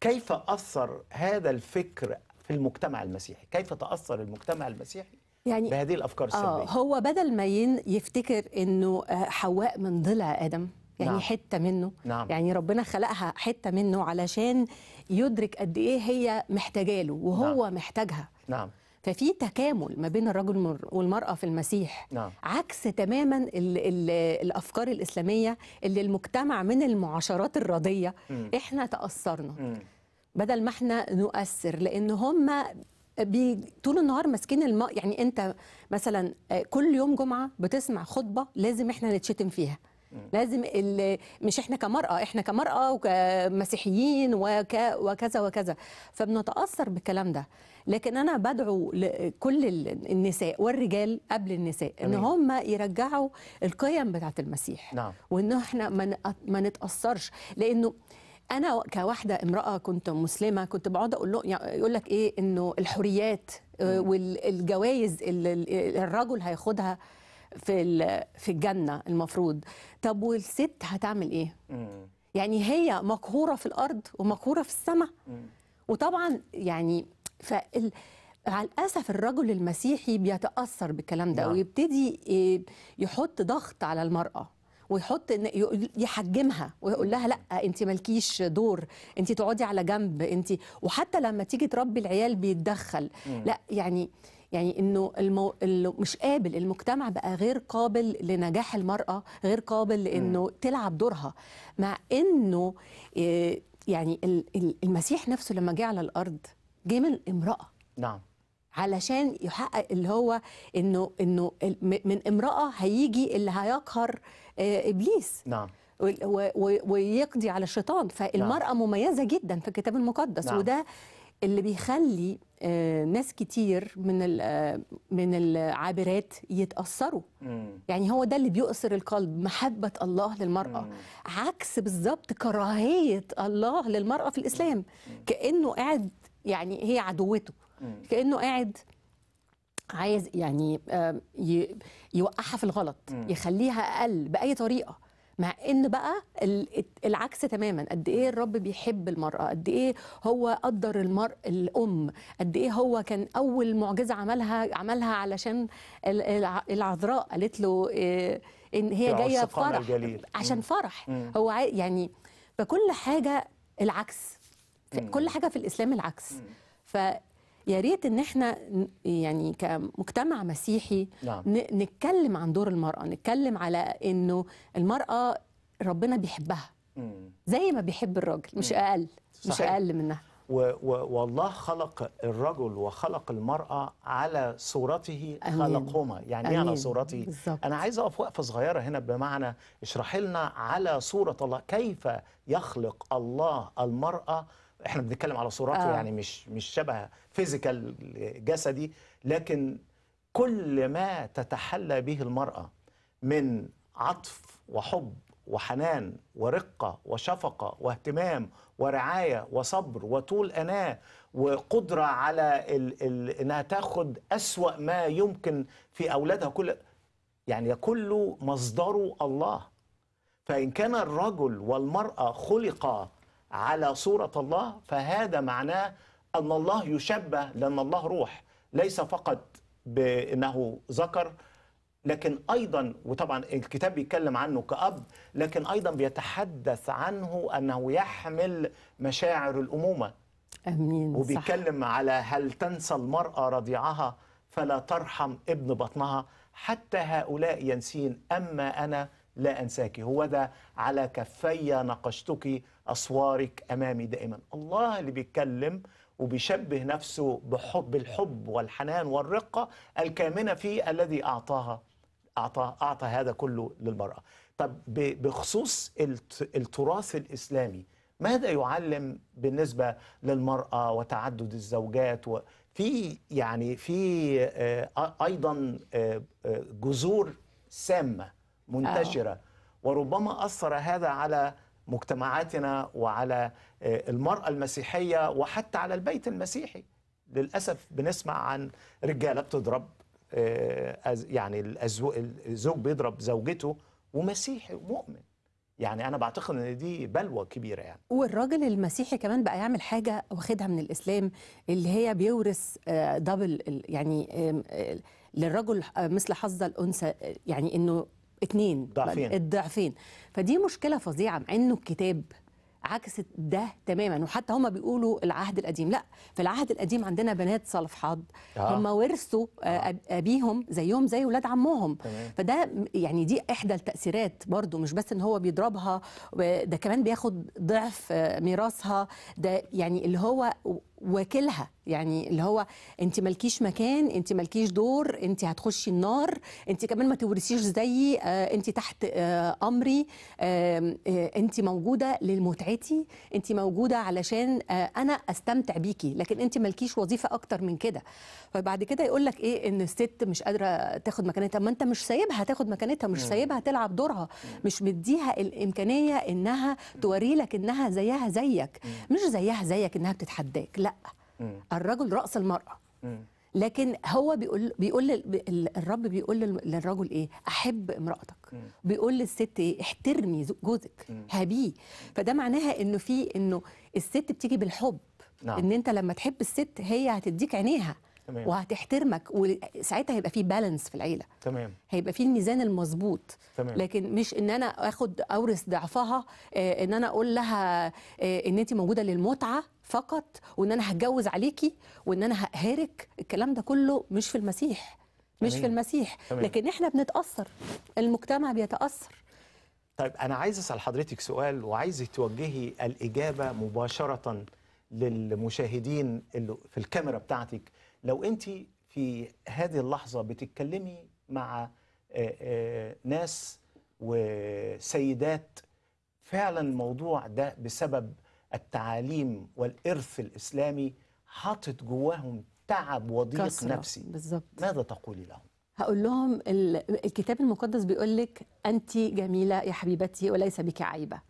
كيف أثر هذا الفكر في المجتمع المسيحي كيف تأثر المجتمع المسيحي يعني بهذه الأفكار آه، السلبية آه هو بدل ما يفتكر أنه آه، حواء من ضلع آدم يعني نعم. حته منه نعم. يعني ربنا خلقها حته منه علشان يدرك قد ايه هي محتاجاله وهو نعم. محتاجها نعم ففي تكامل ما بين الرجل والمرأة في المسيح نعم. عكس تماما الـ الـ الأفكار الإسلامية اللي المجتمع من المعاشرات الرضية م. إحنا تأثرنا م. بدل ما إحنا نؤثر لأن هم بي طول النهار ماسكين الماء يعني انت مثلا آه، كل يوم جمعه بتسمع خطبه لازم احنا نتشتم فيها لازم مش احنا كمراه احنا كمراه وكمسيحيين وك وكذا وكذا فبنتاثر بالكلام ده لكن انا بدعو لكل النساء والرجال قبل النساء ان هم يرجعوا القيم بتاعه المسيح نعم. وان احنا ما نتاثرش لانه انا كواحده امراه كنت مسلمه كنت بقعد اقول له يقول لك ايه انه الحريات آه، والجوائز اللي الرجل هياخدها في في الجنه المفروض طب والست هتعمل ايه يعني هي مقهوره في الارض ومقهوره في السماء وطبعا يعني فال على الاسف الرجل المسيحي بيتاثر بالكلام ده نعم. ويبتدي إيه، يحط ضغط على المراه ويحط يحجمها ويقول لها لا انت مالكيش دور انت تقعدي على جنب انت وحتى لما تيجي تربي العيال بيتدخل لا يعني يعني انه المو... مش قابل المجتمع بقى غير قابل لنجاح المراه غير قابل لانه تلعب دورها مع انه آه، يعني المسيح نفسه لما جه على الارض جه من امراه نعم علشان يحقق اللي هو انه انه من امراه هيجي اللي هيقهر آه، ابليس نعم ويقضي على الشيطان فالمراه نعم. مميزه جدا في الكتاب المقدس نعم. وده اللي بيخلي آه، ناس كتير من آه، من العابرات يتاثروا مم. يعني هو ده اللي بيؤثر القلب محبه الله للمراه مم. عكس بالظبط كراهيه الله للمراه في الاسلام مم. كانه قاعد يعني هي عدوته كانه قاعد عايز يعني آه، يوقعها في الغلط يخليها اقل باي طريقه مع ان بقى العكس تماما قد ايه الرب بيحب المراه قد ايه هو قدر المرء الام قد ايه هو كان اول معجزه عملها عملها علشان العذراء قالت له آه، ان هي جايه فرح الجليل. عشان فرح مم. هو يعني فكل حاجه العكس كل حاجه في الاسلام العكس مم. يا ريت ان احنا يعني كمجتمع مسيحي نعم. نتكلم عن دور المراه نتكلم على انه المراه ربنا بيحبها زي ما بيحب الرجل مش اقل صحيح. مش اقل منها و و والله خلق الرجل وخلق المرأة على صورته خلقهما يعني إيه أمين. على صورته بالزبط. أنا عايز أقف وقفة صغيرة هنا بمعنى اشرحي لنا على صورة الله كيف يخلق الله المرأة احنا بنتكلم على صورته آه. يعني مش مش شبه فيزيكال جسدي لكن كل ما تتحلى به المراه من عطف وحب وحنان ورقه وشفقه واهتمام ورعايه وصبر وطول اناه وقدره على ال ال انها تاخد اسوا ما يمكن في اولادها كل يعني كل مصدره الله فان كان الرجل والمراه خلقا على صورة الله فهذا معناه أن الله يشبه لأن الله روح ليس فقط بأنه ذكر لكن أيضا وطبعا الكتاب بيتكلم عنه كأب لكن أيضا بيتحدث عنه أنه يحمل مشاعر الأمومة أمين وبيتكلم صح. على هل تنسى المرأة رضيعها فلا ترحم ابن بطنها حتى هؤلاء ينسين أما أنا لا أنساك هو ده على كفي نقشتك أسوارك أمامي دائما الله اللي بيتكلم وبيشبه نفسه بحب الحب والحنان والرقة الكامنة فيه الذي أعطاها أعطى, أعطى هذا كله للمرأة طب بخصوص التراث الإسلامي ماذا يعلم بالنسبة للمرأة وتعدد الزوجات و في يعني في آه، ايضا آه، آه، جذور سامه منتشره وربما اثر هذا على مجتمعاتنا وعلى آه، المرأة المسيحية وحتى على البيت المسيحي للأسف بنسمع عن رجالة بتضرب آه، يعني الزوج بيضرب زوجته ومسيحي ومؤمن يعني انا بعتقد ان دي بلوى كبيره يعني والراجل المسيحي كمان بقى يعمل حاجه واخدها من الاسلام اللي هي بيورث دبل آه، يعني للرجل مثل حظ الانثى يعني انه اتنين ضعفين الضعفين فدي مشكله فظيعه مع انه الكتاب عكست ده تماما وحتى هم بيقولوا العهد القديم لا في العهد القديم عندنا بنات صالحات آه. هم ورثوا آه. آه. ابيهم زيهم زي ولاد عمهم تمام. فده يعني دي احدى التاثيرات برضو مش بس ان هو بيضربها ده كمان بياخد ضعف آه، ميراثها ده يعني اللي هو واكلها يعني اللي هو انت مالكيش مكان انت مالكيش دور انت هتخشي النار انت كمان ما تورثيش زيي آه، انت تحت آه، امري آه، انت موجوده لمتعتي انت موجوده علشان انا استمتع بيكي لكن انت مالكيش وظيفه اكتر من كده فبعد كده يقول لك ايه ان الست مش قادره تاخد مكانتها ما انت مش سايبها تاخد مكانتها مش سايبها تلعب دورها مش مديها الامكانيه انها توري لك انها زيها زيك مش زيها زيك انها بتتحداك لا لا الرجل راس المراه لكن هو بيقول بيقول الرب بيقول للرجل ايه احب امراتك بيقول للست ايه احترمي جوزك هابيه فده معناها انه في انه الست بتيجي بالحب نعم. ان انت لما تحب الست هي هتديك عينيها تمام. وهتحترمك وساعتها هيبقى في بالانس في العيله تمام هيبقى في الميزان المظبوط لكن مش ان انا اخد اورث ضعفها آه، ان انا اقول لها آه، ان انت موجوده للمتعه فقط وان انا هتجوز عليكي وان انا هقهرك الكلام ده كله مش في المسيح مش أمين. في المسيح أمين. لكن احنا بنتاثر المجتمع بيتاثر طيب انا عايز اسال حضرتك سؤال وعايز توجهي الاجابه مباشره للمشاهدين اللي في الكاميرا بتاعتك لو انت في هذه اللحظه بتتكلمي مع ناس وسيدات فعلا الموضوع ده بسبب التعاليم والإرث الإسلامي حاطط جواهم تعب وضيق نفسي بالزبط. ماذا تقولي لهم؟ هقول لهم الكتاب المقدس بيقول لك أنت جميلة يا حبيبتي وليس بك عيبة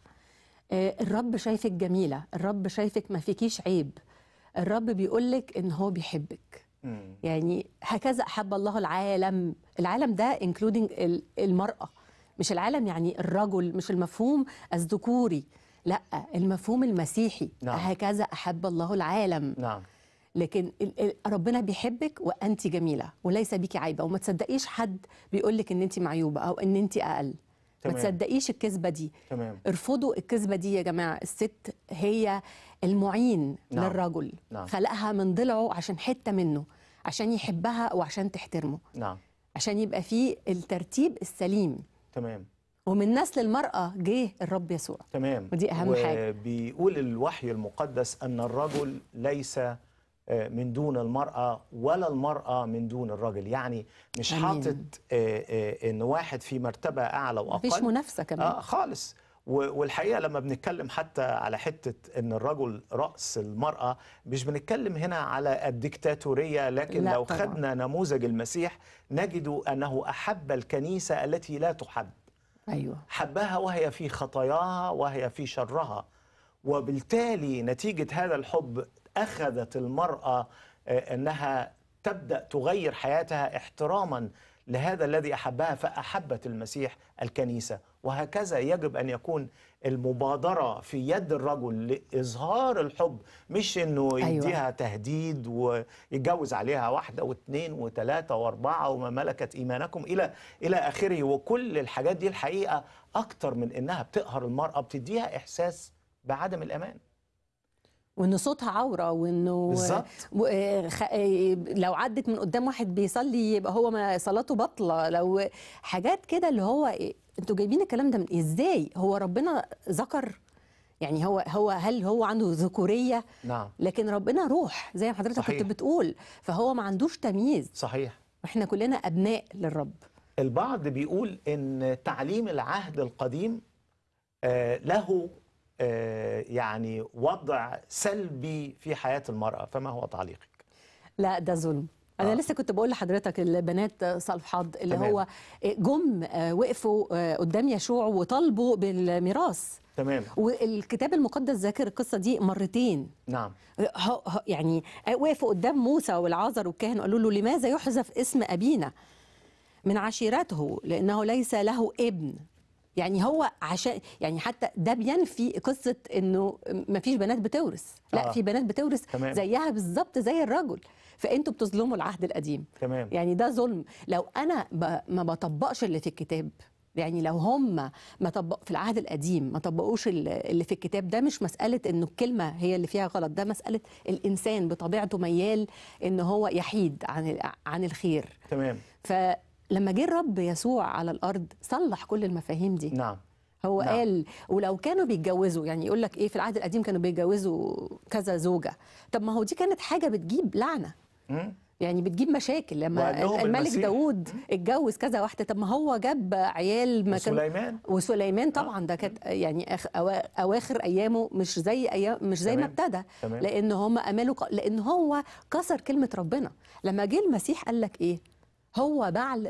آه، الرب شايفك جميلة الرب شايفك ما فيكيش عيب الرب بيقول لك إن هو بيحبك مم. يعني هكذا أحب الله العالم العالم ده انكلودنج المرأة مش العالم يعني الرجل مش المفهوم الذكوري لا المفهوم المسيحي نعم. هكذا أحب الله العالم نعم لكن ربنا بيحبك وانت جميله وليس بك عيبه وما تصدقيش حد بيقول لك ان انت معيوبه او ان انت اقل تمام. ما تصدقيش الكذبه دي تمام. ارفضوا الكذبه دي يا جماعه الست هي المعين نعم. للرجل نعم. خلقها من ضلعه عشان حته منه عشان يحبها وعشان تحترمه نعم عشان يبقى فيه الترتيب السليم تمام ومن نسل المرأة جه الرب يسوع تمام ودي أهم حاجة بيقول الوحي المقدس أن الرجل ليس آه، من دون المرأة ولا المرأة من دون الرجل يعني مش حاطط آه، آه، إن واحد في مرتبة أعلى وأقل مفيش منافسة كمان آه خالص والحقيقة لما بنتكلم حتى على حتة أن الرجل رأس المرأة مش بنتكلم هنا على الدكتاتورية لكن لو طبعا. خدنا نموذج المسيح نجد أنه أحب الكنيسة التي لا تحب أيوة. حبها وهي في خطاياها وهي في شرها وبالتالي نتيجة هذا الحب أخذت المرأة آه، أنها تبدأ تغير حياتها احتراما لهذا الذي أحبها فأحبت المسيح الكنيسة وهكذا يجب أن يكون المبادره في يد الرجل لاظهار الحب مش انه يديها أيوة. تهديد ويتجوز عليها واحده واثنين وثلاثه واربعه وما ملكت ايمانكم الى الى اخره وكل الحاجات دي الحقيقه اكتر من انها بتقهر المراه بتديها احساس بعدم الامان وان صوتها عوره وانه بالظبط آه، آه، لو عدت من قدام واحد بيصلي يبقى هو ما صلاته باطله لو حاجات كده اللي هو إيه؟ انتوا جايبين الكلام ده من ازاي هو ربنا ذكر يعني هو هو هل هو عنده ذكوريه نعم لكن ربنا روح زي ما حضرتك صحيح. كنت بتقول فهو ما عندوش تمييز صحيح احنا كلنا ابناء للرب البعض بيقول ان تعليم العهد القديم آه، له آه، يعني وضع سلبي في حياة المرأة فما هو تعليقك؟ لا ده ظلم انا آه. لسه كنت بقول لحضرتك البنات حظ اللي تمام. هو آه، جم وقفوا قدام يشوع وطالبوا بالميراث تمام والكتاب المقدس ذاكر القصه دي مرتين نعم يعني وقفوا قدام موسى والعازر والكاهن قالوا له لماذا يحذف اسم ابينا من عشيرته لانه ليس له ابن يعني هو عشان يعني حتى ده بينفي قصه انه ما فيش بنات بتورث لا آه. في بنات بتورث تمام. زيها بالظبط زي الرجل فانتوا بتظلموا العهد القديم تمام. يعني ده ظلم لو انا ما بطبقش اللي في الكتاب يعني لو هم ما طبق في العهد القديم ما طبقوش اللي في الكتاب ده مش مساله انه الكلمه هي اللي فيها غلط ده مساله الانسان بطبيعته ميال ان هو يحيد عن عن الخير تمام لما جه الرب يسوع على الارض صلح كل المفاهيم دي نعم هو نعم. قال ولو كانوا بيتجوزوا يعني يقول لك ايه في العهد القديم كانوا بيتجوزوا كذا زوجه طب ما هو دي كانت حاجه بتجيب لعنه يعني بتجيب مشاكل لما الملك داوود اتجوز كذا واحده طب ما هو جاب عيال ما كان وسليمان وسليمان نعم. طبعا ده كانت يعني أخ اواخر ايامه مش زي ايام مش زي تمام. ما ابتدى لان هم امالوا لان هو كسر كلمه ربنا لما جه المسيح قال لك ايه هو باع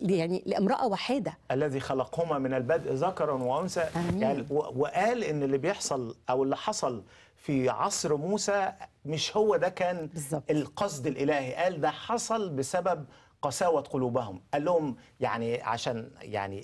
يعني لامرأة واحدة الذي خلقهما من البدء ذكرا وأنثى يعني وقال إن اللي بيحصل أو اللي حصل في عصر موسى مش هو ده كان بالزبط. القصد الإلهي قال ده حصل بسبب قساوة قلوبهم قال لهم يعني عشان يعني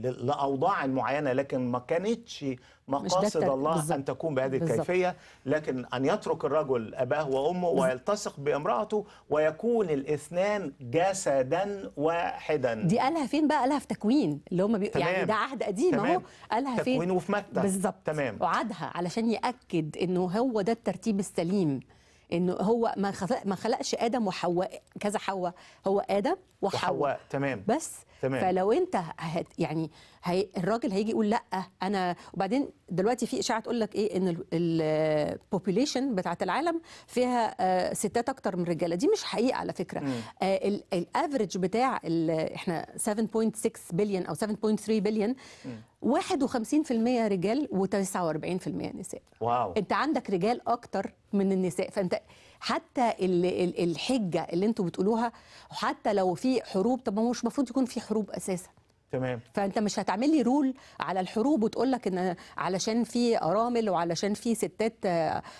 لأوضاع معينة لكن ما كانتش مقاصد الله بالزبط. أن تكون بهذه الكيفية لكن أن يترك الرجل أباه وأمه ويلتصق بامرأته ويكون الاثنان جسدا واحدا دي قالها فين بقى قالها في تكوين اللي هم بي... يعني ده عهد قديم اهو قالها تكوين فين تكوين وفي مكة بالظبط تمام وعدها علشان يأكد أنه هو ده الترتيب السليم انه هو ما خلقش ادم وحواء كذا حواء هو ادم وحواء تمام بس تمام. فلو انت هت يعني هي الراجل هيجي يقول لا انا وبعدين دلوقتي في اشاعه تقول لك ايه ان البوبوليشن بتاعه العالم فيها آه، ستات اكتر من رجاله دي مش حقيقه على فكره آه، الافريج بتاع احنا 7.6 بليون او 7.3 بليون 51% رجال و49% نساء واو انت عندك رجال اكتر من النساء فانت حتى الحجه اللي انتوا بتقولوها حتى لو في حروب طب ما مش المفروض يكون في حروب اساسا تمام فانت مش هتعمل لي رول على الحروب وتقول لك ان علشان في ارامل وعلشان في ستات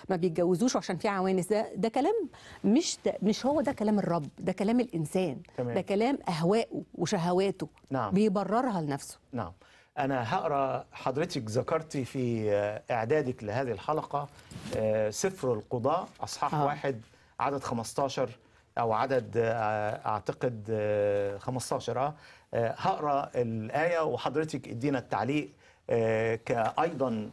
ما بيتجوزوش وعشان في عوانس ده ده كلام مش ده مش هو ده كلام الرب ده كلام الانسان تمام. ده كلام اهوائه وشهواته نعم. بيبررها لنفسه نعم أنا هقرأ حضرتك ذكرتي في إعدادك لهذه الحلقة آه، سفر القضاء أصحاح آه. واحد عدد 15 أو عدد آه، أعتقد 15 آه،, أه هقرأ الآية وحضرتك ادينا التعليق كأيضا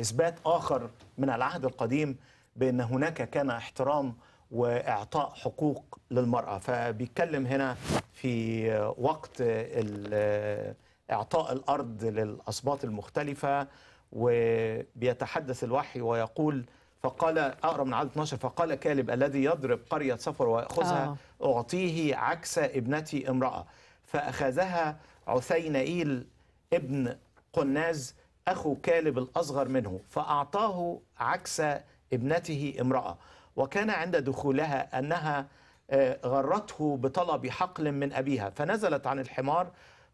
إثبات آخر من العهد القديم بأن هناك كان احترام وإعطاء حقوق للمرأة فبيتكلم هنا في وقت إعطاء الأرض للأصباط المختلفة وبيتحدث الوحي ويقول فقال أقرأ من عدد 12 فقال كالب الذي يضرب قرية سفر ويأخذها آه. أعطيه عكس ابنتي امرأة فأخذها عثينائيل ابن قناز أخو كالب الأصغر منه فأعطاه عكس ابنته امرأة وكان عند دخولها أنها آه، غرته بطلب حقل من أبيها فنزلت عن الحمار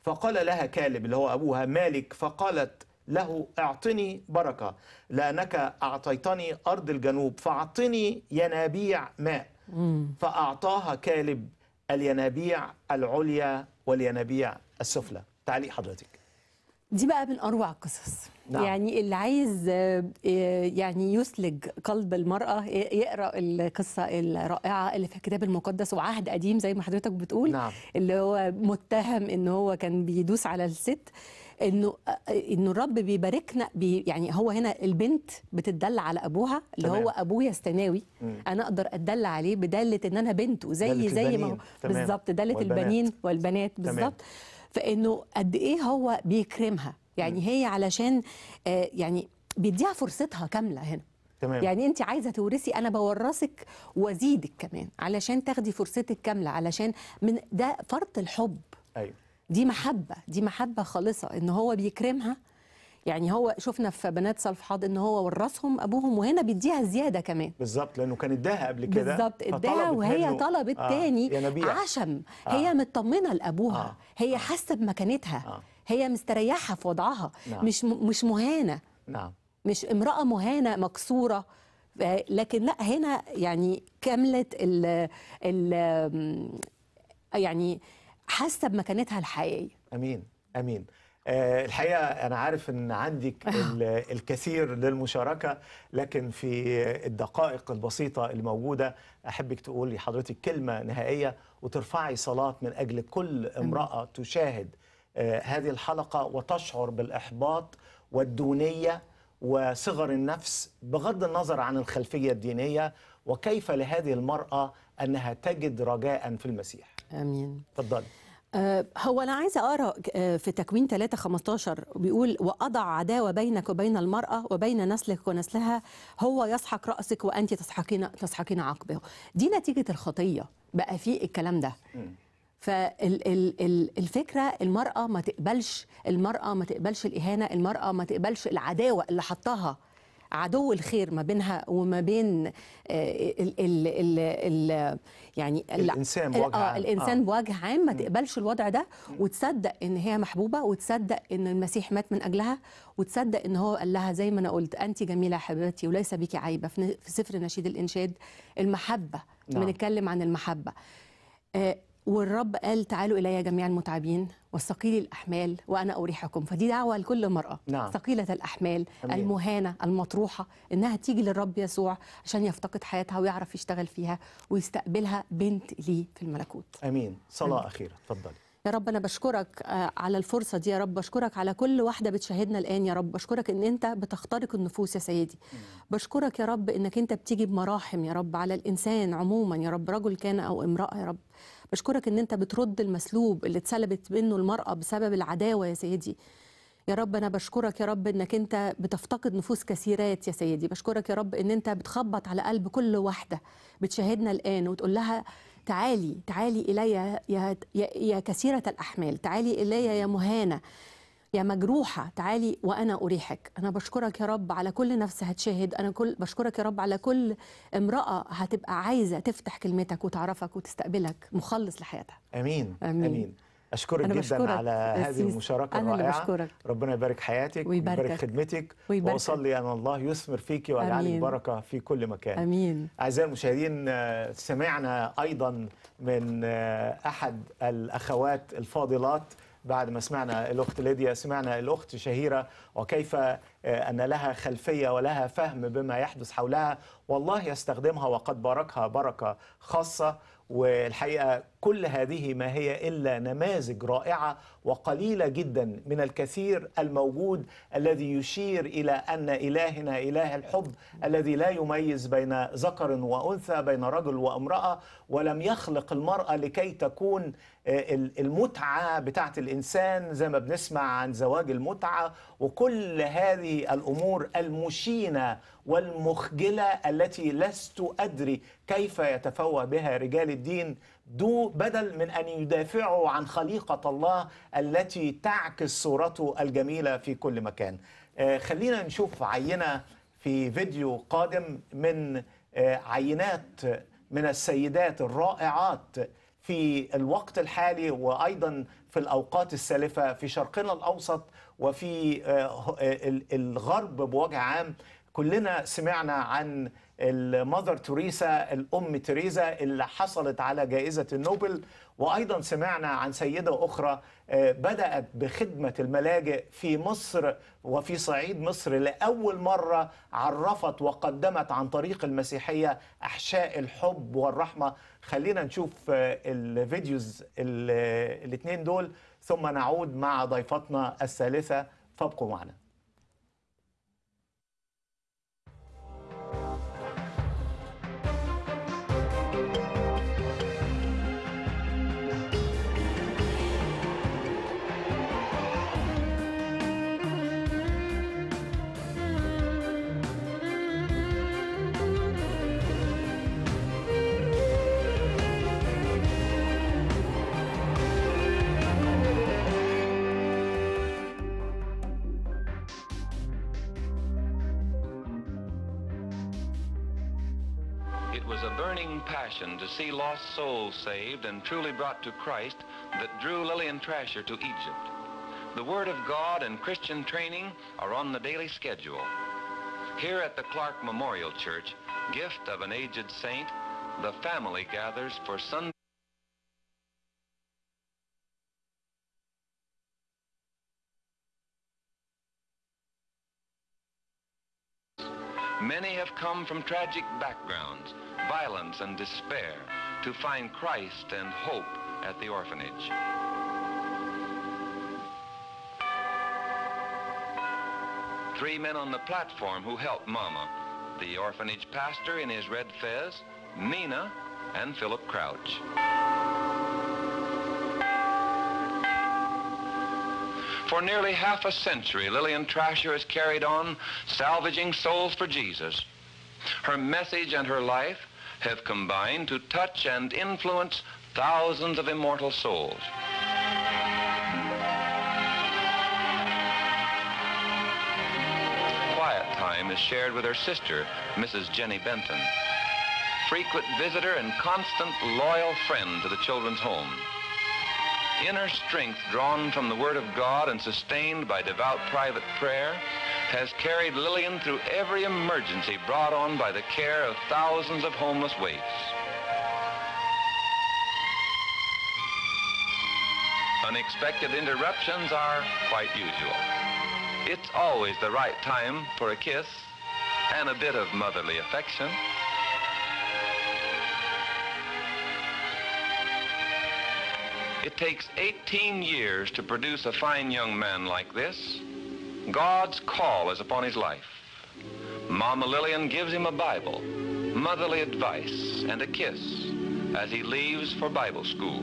فقال لها كالب اللي هو أبوها مالك فقالت له اعطني بركة لأنك أعطيتني أرض الجنوب فاعطني ينابيع ماء فأعطاها كالب الينابيع العليا والينابيع السفلى تعليق حضرتك دي بقى من أروع القصص نعم. يعني اللي عايز آه، آه، يعني يسلج قلب المرأة يقرأ القصة الرائعة اللي في الكتاب المقدس وعهد قديم زي ما حضرتك بتقول نعم. اللي هو متهم ان هو كان بيدوس على الست انه آه، انه الرب بيباركنا بي يعني هو هنا البنت بتدل على ابوها اللي تمام. هو ابويا الثانوي انا اقدر ادل عليه بداله ان انا بنته زي زي ما بالظبط داله البنين والبنات بالظبط فانه قد ايه هو بيكرمها يعني هي علشان آه، يعني بيديها فرصتها كامله هنا تمام. يعني انت عايزه تورثي انا بورثك وازيدك كمان علشان تاخدي فرصتك كامله علشان من ده فرط الحب ايوه دي محبه دي محبه خالصه ان هو بيكرمها يعني هو شفنا في بنات حاض ان هو ورثهم ابوهم وهنا بيديها زياده كمان بالظبط لانه كان اداها قبل كده بالظبط اداها وهي آه، طلبت آه تاني عشم آه هي مطمنه لابوها آه هي آه حاسه بمكانتها آه هي مستريحه في وضعها نعم مش مش مهانه نعم مش امراه مهانه مكسوره لكن لا هنا يعني كملت ال ال يعني حاسه بمكانتها الحقيقيه امين امين آه، الحقيقه انا عارف ان عندك الكثير للمشاركه لكن في الدقائق البسيطه اللي موجوده احبك تقولي حضرتك كلمه نهائيه وترفعي صلاه من اجل كل أمم. امراه تشاهد آه، هذه الحلقه وتشعر بالاحباط والدونيه وصغر النفس بغض النظر عن الخلفيه الدينيه وكيف لهذه المراه انها تجد رجاء في المسيح امين تفضلي آه، هو أنا عايزة أقرأ آه، في تكوين 3 15 بيقول وأضع عداوة بينك وبين المرأة وبين نسلك ونسلها هو يسحق رأسك وأنت تسحقين تسحقين عقبه دي نتيجة الخطية بقى في الكلام ده فالفكرة المرأة ما تقبلش المرأة ما تقبلش الإهانة المرأة ما تقبلش العداوة اللي حطها عدو الخير ما بينها وما بين آه، ال ال ال ال يعني الانسان بوجه آه، عام الانسان آه. بوجه عام ما تقبلش الوضع ده وتصدق ان هي محبوبه وتصدق ان المسيح مات من اجلها وتصدق ان هو قال لها زي ما انا قلت انت جميله حبيبتي وليس بك عيبه في سفر نشيد الانشاد المحبه نعم. بنتكلم نعم. عن المحبه والرب قال تعالوا الي جميعا المتعبين وثقيلي الاحمال وانا اريحكم فدي دعوه لكل امراه نعم. ثقيله الاحمال أمين. المهانه المطروحه انها تيجي للرب يسوع عشان يفتقد حياتها ويعرف يشتغل فيها ويستقبلها بنت ليه في الملكوت امين صلاه أمين. اخيره اتفضلي يا رب انا بشكرك آه، على الفرصه دي يا رب بشكرك على كل واحده بتشاهدنا الان يا رب بشكرك ان انت بتخترق النفوس يا سيدي بشكرك يا رب انك انت بتيجي بمراحم يا رب على الانسان عموما يا رب رجل كان او امراه يا رب بشكرك ان انت بترد المسلوب اللي اتسلبت منه المراه بسبب العداوه يا سيدي يا رب انا بشكرك يا رب انك انت بتفتقد نفوس كثيرات يا سيدي بشكرك يا رب ان انت بتخبط على قلب كل واحده بتشاهدنا الان وتقول لها تعالي تعالي إلي يا, يا, يا كثيرة الأحمال تعالي إلي يا مهانة يا مجروحة تعالي وأنا أريحك أنا بشكرك يا رب على كل نفس هتشاهد أنا كل بشكرك يا رب على كل امرأة هتبقى عايزة تفتح كلمتك وتعرفك وتستقبلك مخلص لحياتها أمين أمين, أمين. اشكرك جدا جدا على هذه المشاركه أنا الرائعه بشكرك. ربنا يبارك حياتك ويبارك, ويبارك خدمتك ويبارك. واصلي ان الله يثمر فيك ويجعل البركه بركه في كل مكان امين اعزائي المشاهدين سمعنا ايضا من احد الاخوات الفاضلات بعد ما سمعنا الأخت ليديا سمعنا الأخت شهيرة وكيف أن لها خلفية ولها فهم بما يحدث حولها والله يستخدمها وقد باركها بركة خاصة والحقيقة كل هذه ما هي الا نماذج رائعه وقليله جدا من الكثير الموجود الذي يشير الى ان الهنا اله الحب الذي لا يميز بين ذكر وانثى بين رجل وامراه ولم يخلق المراه لكي تكون آه، المتعه بتاعه الانسان زي ما بنسمع عن زواج المتعه وكل هذه الامور المشينه والمخجله التي لست ادري كيف يتفوه بها رجال الدين دو بدل من أن يدافعوا عن خليقة الله التي تعكس صورته الجميلة في كل مكان آه، خلينا نشوف عينة في فيديو قادم من آه، عينات من السيدات الرائعات في الوقت الحالي وأيضا في الأوقات السالفة في شرقنا الأوسط وفي آه، الغرب بوجه عام كلنا سمعنا عن المذر توريسا الام تريزا اللي حصلت على جائزه النوبل وايضا سمعنا عن سيده اخرى آه، بدات بخدمه الملاجئ في مصر وفي صعيد مصر لاول مره عرفت وقدمت عن طريق المسيحيه احشاء الحب والرحمه خلينا نشوف آه، الفيديوز الاثنين دول ثم نعود مع ضيفتنا الثالثه فابقوا معنا burning passion to see lost souls saved and truly brought to Christ that drew Lillian Trasher to Egypt. The Word of God and Christian training are on the daily schedule. Here at the Clark Memorial Church, gift of an aged saint, the family gathers for Sunday. Many have come from tragic backgrounds, violence and despair, to find Christ and hope at the orphanage. Three men on the platform who helped Mama, the orphanage pastor in his red fez, Nina, and Philip Crouch. For nearly half a century, Lillian Trasher has carried on salvaging souls for Jesus. Her message and her life have combined to touch and influence thousands of immortal souls. Quiet time is shared with her sister, Mrs. Jenny Benton, frequent visitor and constant loyal friend to the children's home inner strength drawn from the Word of God and sustained by devout private prayer, has carried Lillian through every emergency brought on by the care of thousands of homeless waifs. Unexpected interruptions are quite usual. It's always the right time for a kiss and a bit of motherly affection. It takes 18 years to produce a fine young man like this. God's call is upon his life. Mama Lillian gives him a Bible, motherly advice, and a kiss as he leaves for Bible school.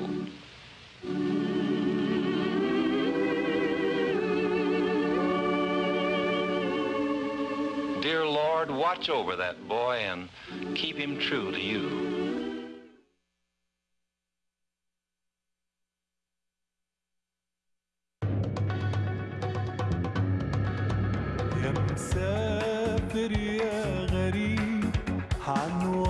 Dear Lord, watch over that boy and keep him true to you. مسافر يا غريب عنو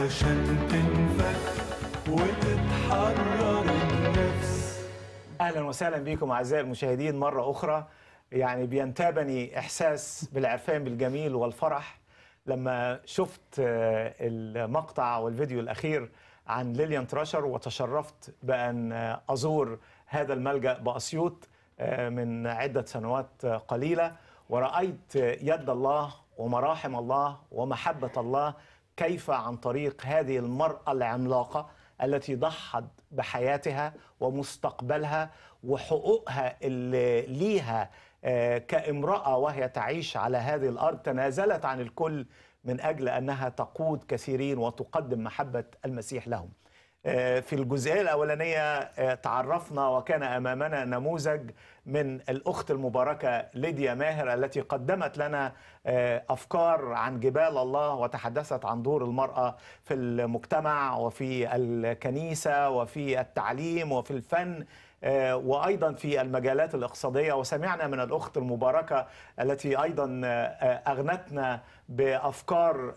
علشان تنفك وتتحرر النفس اهلا وسهلا بكم اعزائي المشاهدين مره اخرى يعني بينتابني احساس بالعرفان بالجميل والفرح لما شفت آه، المقطع والفيديو الاخير عن ليليان تراشر وتشرفت بان آه، ازور هذا الملجا باسيوط آه، من عده سنوات قليله ورايت يد الله ومراحم الله ومحبه الله كيف عن طريق هذه المرأة العملاقة التي ضحت بحياتها ومستقبلها وحقوقها اللي ليها آه، كامرأة وهي تعيش على هذه الأرض تنازلت عن الكل من أجل أنها تقود كثيرين وتقدم محبة المسيح لهم آه، في الجزئية الأولانية آه، تعرفنا وكان أمامنا نموذج من الأخت المباركة ليديا ماهر التي قدمت لنا آه، أفكار عن جبال الله وتحدثت عن دور المرأة في المجتمع وفي الكنيسة وفي التعليم وفي الفن آه، وايضا في المجالات الاقتصاديه وسمعنا من الاخت المباركه التي ايضا آه، آه، اغنتنا بافكار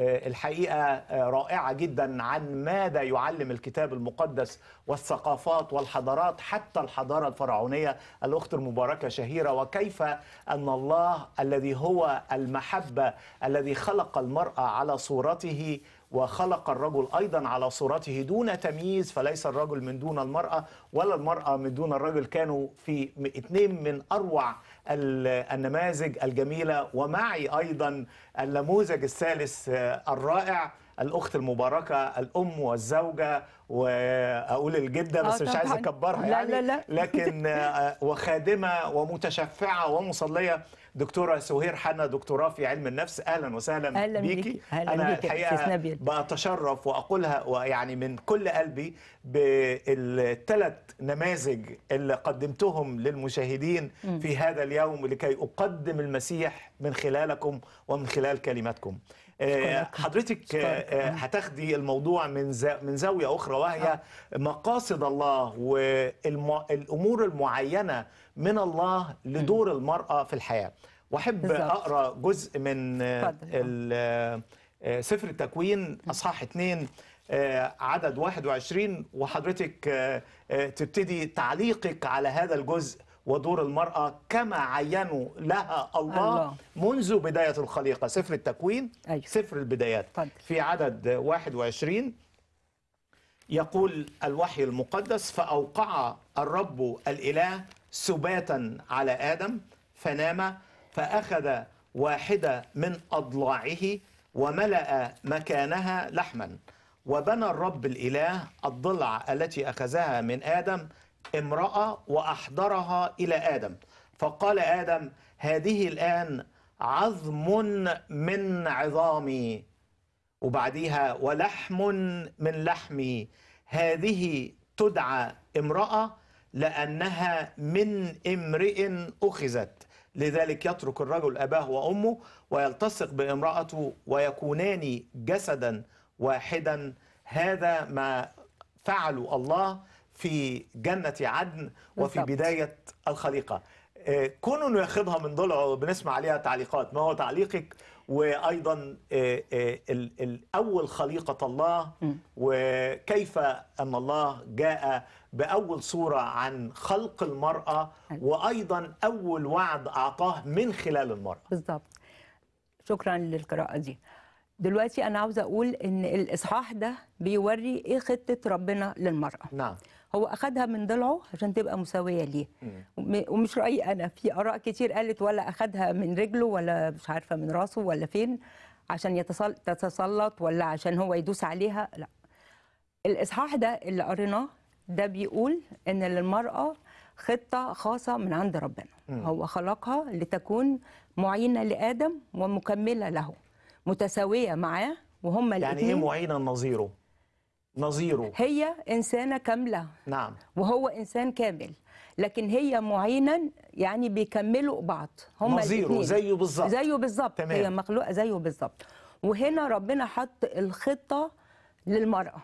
الحقيقه رائعه جدا عن ماذا يعلم الكتاب المقدس والثقافات والحضارات حتى الحضاره الفرعونيه الاخت المباركه شهيره وكيف ان الله الذي هو المحبه الذي خلق المراه على صورته وخلق الرجل أيضا على صورته دون تمييز فليس الرجل من دون المرأة ولا المرأة من دون الرجل كانوا في اثنين من أروع النماذج الجميلة ومعي أيضا النموذج الثالث آه، الرائع الاخت المباركه الام والزوجه واقول الجده بس آه، مش عايز اكبرها يعني لكن آه، وخادمه ومتشفعه ومصليه دكتوره سهير حنا دكتوراه في علم النفس اهلا وسهلا أهلا بيكي أهلا انا بيكي. الحقيقه بتشرف واقولها ويعني من كل قلبي بالثلاث نماذج اللي قدمتهم للمشاهدين في هذا اليوم لكي اقدم المسيح من خلالكم ومن خلال كلماتكم آه، حضرتك آه، آه، هتاخدي الموضوع من من زاويه اخرى وهي نعم. مقاصد الله والامور المعينه من الله لدور المراه في الحياه واحب اقرا جزء من سفر التكوين اصحاح 2 عدد 21 وحضرتك تبتدي تعليقك على هذا الجزء ودور المرأة كما عينوا لها الله, الله. منذ بداية الخليقة سفر التكوين أيوه. سفر البدايات فضل. في عدد 21 يقول الوحي المقدس فأوقع الرب الإله سباتا على آدم فنام فأخذ واحدة من أضلاعه وملأ مكانها لحما وبنى الرب الإله الضلع التي أخذها من آدم امرأة وأحضرها إلى آدم فقال آدم هذه الآن عظم من عظامي وبعديها ولحم من لحمي هذه تدعى امرأة لأنها من امرئ أخذت لذلك يترك الرجل أباه وأمه ويلتصق بامرأته ويكونان جسدا واحدا هذا ما فعل الله في جنة عدن وفي بداية الخليقة آه، كونوا انه ياخدها من ضلعه بنسمع عليها تعليقات ما هو تعليقك وايضا آه، آه، اول خليقه الله وكيف ان الله جاء باول صوره عن خلق المراه أيوة. وايضا اول وعد اعطاه من خلال المراه بالظبط شكرا للقراءه دي دلوقتي انا عاوزه اقول ان الاصحاح ده بيوري ايه خطه ربنا للمراه نعم هو اخذها من ضلعه عشان تبقى مساويه ليه ومش رايي انا في اراء كتير قالت ولا اخذها من رجله ولا مش عارفه من راسه ولا فين عشان تتسلط ولا عشان هو يدوس عليها لا الاصحاح ده اللي قريناه ده بيقول ان للمراه خطه خاصه من عند ربنا م. هو خلقها لتكون معينه لادم ومكمله له متساويه معاه وهم يعني الاثنين يعني ايه معينه نظيره نظيره هي إنسانة كاملة نعم وهو إنسان كامل لكن هي معينا يعني بيكملوا بعض هم نظيره زيه بالظبط زيه بالظبط هي مخلوقة زيه بالظبط وهنا ربنا حط الخطة للمرأة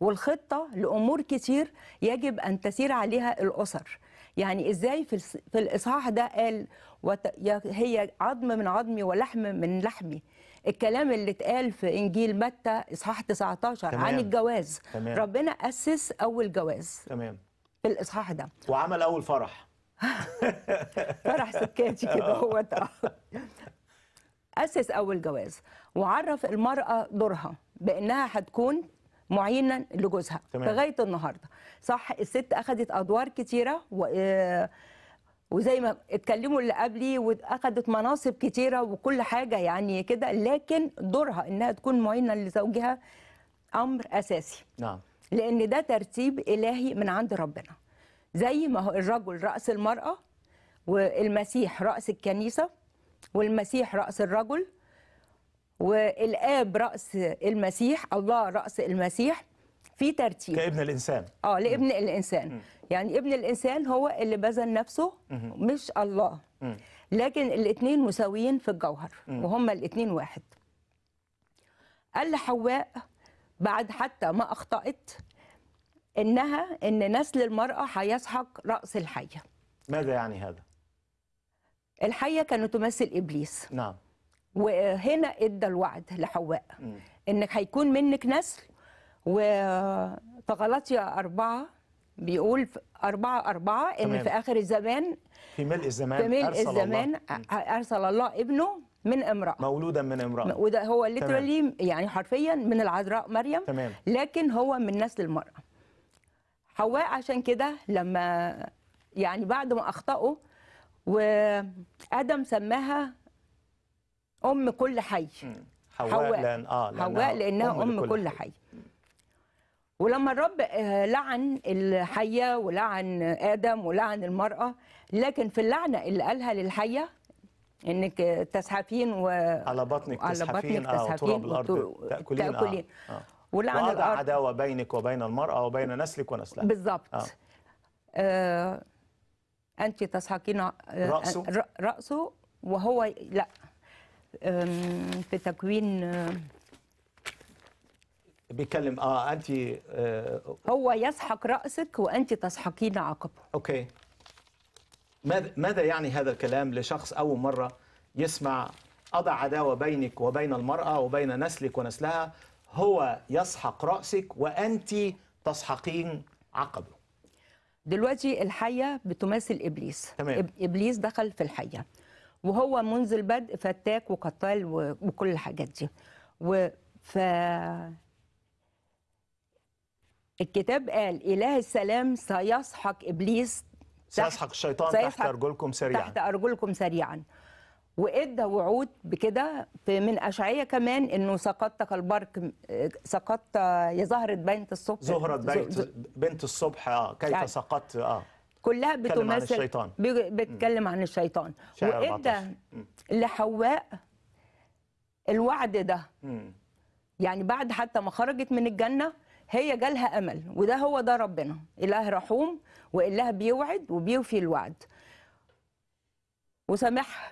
والخطة لأمور كتير يجب أن تسير عليها الأسر يعني إزاي في, الإصحاح ده قال هي عظم من عظمي ولحم من لحمي الكلام اللي اتقال في انجيل متى اصحاح 19 تمام. عن الجواز تمام. ربنا اسس اول جواز تمام في الاصحاح ده وعمل اول فرح فرح سكاتي كده آه. هو اسس اول جواز وعرف المراه دورها بانها هتكون معينا لجوزها لغايه النهارده صح الست اخذت ادوار كتيره و آه، وزي ما اتكلموا اللي قبلي واخدت مناصب كتيره وكل حاجه يعني كده لكن دورها انها تكون معينه لزوجها امر اساسي نعم لان ده ترتيب الهي من عند ربنا زي ما هو الرجل راس المراه والمسيح راس الكنيسه والمسيح راس الرجل والاب راس المسيح الله راس المسيح في ترتيب كابن الانسان اه لابن م. الانسان م. يعني ابن الانسان هو اللي بذل نفسه م. مش الله م. لكن الاثنين مساويين في الجوهر م. وهما الاثنين واحد قال لحواء بعد حتى ما اخطات انها ان نسل المراه هيسحق راس الحيه ماذا يعني هذا الحيه كانت تمثل ابليس نعم وهنا ادى الوعد لحواء انك هيكون منك نسل وتغلطيا أربعة بيقول أربعة أربعة إن في آخر الزمان في ملء الزمان في ملء أرسل الزمان الله. أرسل الله ابنه من امرأة مولودا من امرأة وده هو ليترالي يعني حرفيا من العذراء مريم تمام. لكن هو من نسل المرأة حواء عشان كده لما يعني بعد ما أخطأوا وآدم سماها أم كل حي حواء, حواء لأن آه لأنها حواء لأنها أم, أم كل حي, حي. ولما الرب آه، لعن الحية ولعن آدم ولعن المرأة لكن في اللعنة اللي قالها للحية انك تزحفين و على بطنك على تزحفين بطنك تزحفين آه، تراب الارض تاكلين, آه، تأكلين. آه. آه. ولعن الارض عداوه بينك وبين المراه وبين نسلك ونسلها بالظبط آه. آه. انت تسحقين راسه راسه وهو لا في تكوين بيتكلم اه انت آه هو يسحق راسك وانت تسحقين عقبه اوكي ماذا ماذا يعني هذا الكلام لشخص اول مره يسمع أضع عداوة بينك وبين المرأة وبين نسلك ونسلها هو يسحق رأسك وأنت تسحقين عقبه دلوقتي الحية بتماثل إبليس تمام. إبليس دخل في الحية وهو منذ البدء فتاك وقتال وكل الحاجات دي وف الكتاب قال إله السلام سيسحق إبليس سيسحق الشيطان سيسحق تحت أرجلكم سريعا تحت أرجلكم سريعا وإدى وعود بكده من أشعية كمان إنه سقطت كالبرك سقطت يا زهرة بنت الصبح زهرة بنت, بنت الصبح آه كيف يعني سقطت آه كلها بتمثل عن الشيطان بتتكلم عن الشيطان وإدى لحواء الوعد ده مم. يعني بعد حتى ما خرجت من الجنة هي جالها امل وده هو ده ربنا اله رحوم واله بيوعد وبيوفي الوعد وسامحها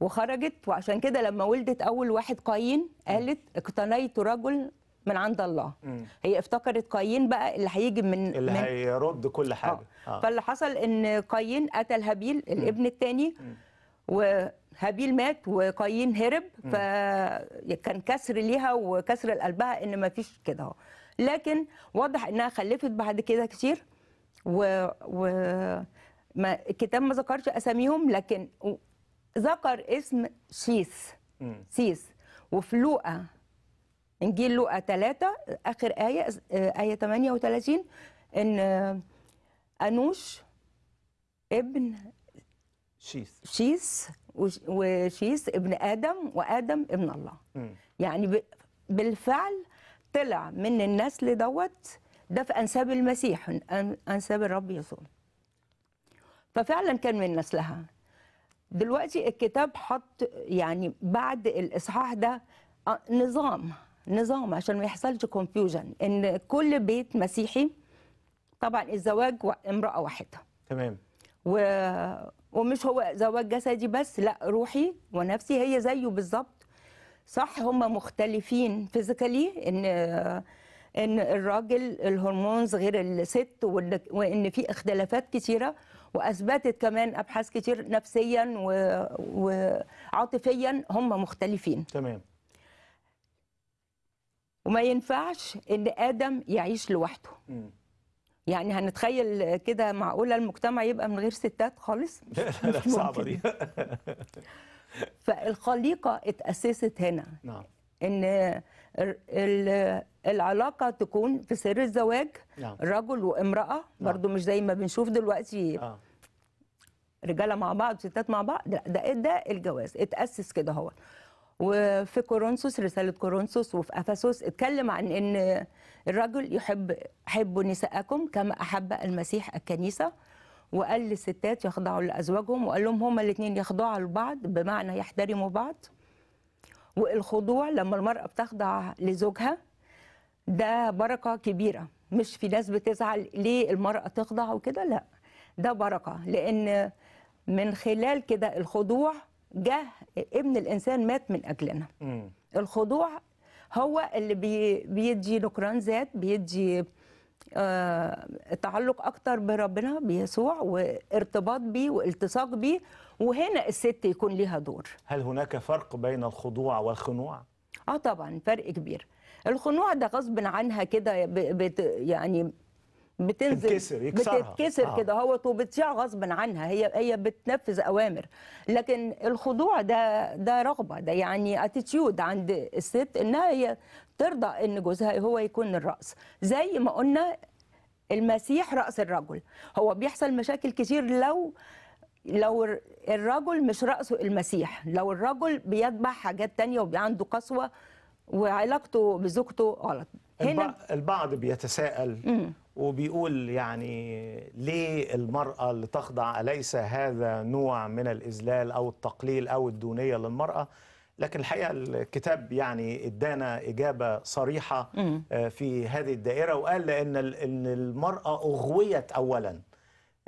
وخرجت وعشان كده لما ولدت اول واحد قايين قالت اقتنيت رجل من عند الله مم. هي افتكرت قايين بقى اللي هيجي من اللي من... هيرد كل حاجه آه. آه. فاللي حصل ان قايين قتل هابيل الابن الثاني وهابيل مات وقايين هرب فكان كسر ليها وكسر لقلبها ان ما فيش كده لكن واضح انها خلفت بعد كده كتير و, و... ما الكتاب ما ذكرش اساميهم لكن ذكر اسم شيس سيس وفي لوقا انجيل لوقا 3 اخر ايه ايه 38 ان انوش ابن شيس شيس وشيس ابن ادم وادم ابن الله م. يعني بالفعل طلع من النسل دوت ده في انساب المسيح انساب الرب يسوع ففعلا كان من نسلها دلوقتي الكتاب حط يعني بعد الاصحاح ده آه، نظام نظام عشان ما يحصلش كونفيوجن ان كل بيت مسيحي طبعا الزواج امراه واحده تمام و... ومش هو زواج جسدي بس لا روحي ونفسي هي زيه بالظبط صح هم مختلفين فيزيكالي ان ان الراجل الهرمونز غير الست وان في اختلافات كثيره واثبتت كمان ابحاث كتير نفسيا وعاطفيا هم مختلفين تمام وما ينفعش ان ادم يعيش لوحده يعني هنتخيل كده معقوله المجتمع يبقى من غير ستات خالص لا, لا صعبه دي فالخليقه اتاسست هنا نعم ان العلاقه تكون في سر الزواج نعم. رجل وامراه نعم. برضو مش زي ما بنشوف دلوقتي آه. رجاله مع بعض ستات مع بعض ده ده, ده الجواز اتاسس كده هو وفي كورنثوس رساله كورنثوس وفي افسوس اتكلم عن ان الرجل يحب حبوا نساءكم كما احب المسيح الكنيسه وقال للستات يخضعوا لازواجهم وقال لهم هما الاثنين يخضعوا لبعض بمعنى يحترموا بعض والخضوع لما المراه بتخضع لزوجها ده بركه كبيره مش في ناس بتزعل ليه المراه تخضع وكده لا ده بركه لان من خلال كده الخضوع جه ابن الانسان مات من اجلنا الخضوع هو اللي بيدي نكران ذات بيدي آه، تعلق اكتر بربنا بيسوع وارتباط بيه والتصاق بيه وهنا الست يكون ليها دور هل هناك فرق بين الخضوع والخنوع اه طبعا فرق كبير الخنوع ده غصب عنها كده يعني بتنزل بتتكسر يكسرها بتتكسر آه. كده اهوت وبتذيع غصب عنها هي هي بتنفذ اوامر لكن الخضوع ده ده رغبه ده يعني اتيتيود عند الست انها هي ترضى ان جوزها هو يكون الراس زي ما قلنا المسيح راس الرجل هو بيحصل مشاكل كتير لو لو الرجل مش راسه المسيح لو الرجل بيتبع حاجات تانية وعنده قسوه وعلاقته بزوجته غلط هنا البعض بيتساءل وبيقول يعني ليه المرأة اللي تخضع أليس هذا نوع من الإذلال أو التقليل أو الدونية للمرأة لكن الحقيقة الكتاب يعني ادانا إجابة صريحة آه، في هذه الدائرة وقال إن إن المرأة أغويت أولا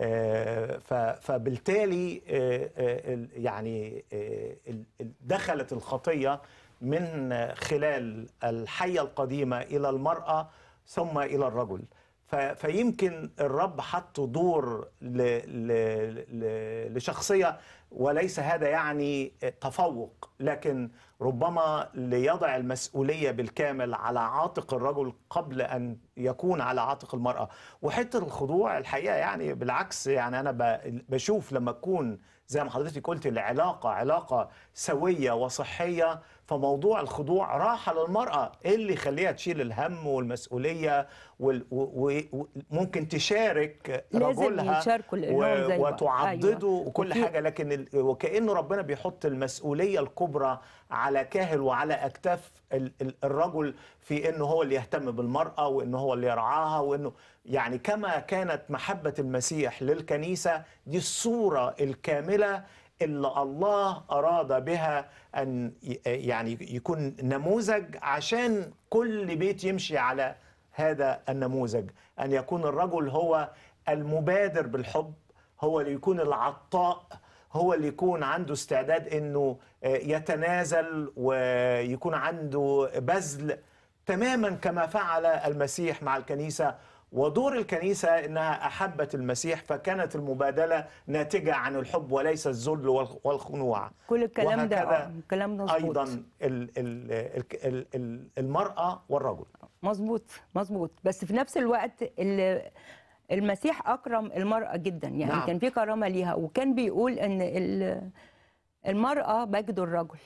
آه، فبالتالي آه، يعني دخلت الخطية من خلال الحية القديمة إلى المرأة ثم إلى الرجل فيمكن الرب حط دور لشخصيه وليس هذا يعني تفوق لكن ربما ليضع المسؤوليه بالكامل على عاتق الرجل قبل ان يكون على عاتق المراه وحته الخضوع الحقيقه يعني بالعكس يعني انا بشوف لما تكون زي ما حضرتك قلت العلاقه علاقه سويه وصحيه فموضوع الخضوع راحه للمراه إيه اللي يخليها تشيل الهم والمسؤولية وممكن تشارك رجلها أيوة. وتعضده أيوة. وكل حاجة لكن وكأنه ربنا بيحط المسؤولية الكبرى على كاهل وعلى أكتاف الرجل في أنه هو اللي يهتم بالمرأة وأنه هو اللي يرعاها وأنه يعني كما كانت محبة المسيح للكنيسة دي الصورة الكاملة اللي الله أراد بها أن يعني يكون نموذج عشان كل بيت يمشي على هذا النموذج أن يكون الرجل هو المبادر بالحب هو اللي يكون العطاء هو اللي يكون عنده استعداد أنه آه، يتنازل ويكون عنده بذل تماما كما فعل المسيح مع الكنيسة ودور الكنيسة أنها أحبت المسيح فكانت المبادلة ناتجة عن الحب وليس الذل والخنوع كل الكلام ده آه، الكلام ده أيضا الـ الـ الـ الـ المرأة والرجل مظبوط مظبوط بس في نفس الوقت المسيح أكرم المرأة جدا يعني نعم. كان في كرامة ليها وكان بيقول أن المرأة مجد الرجل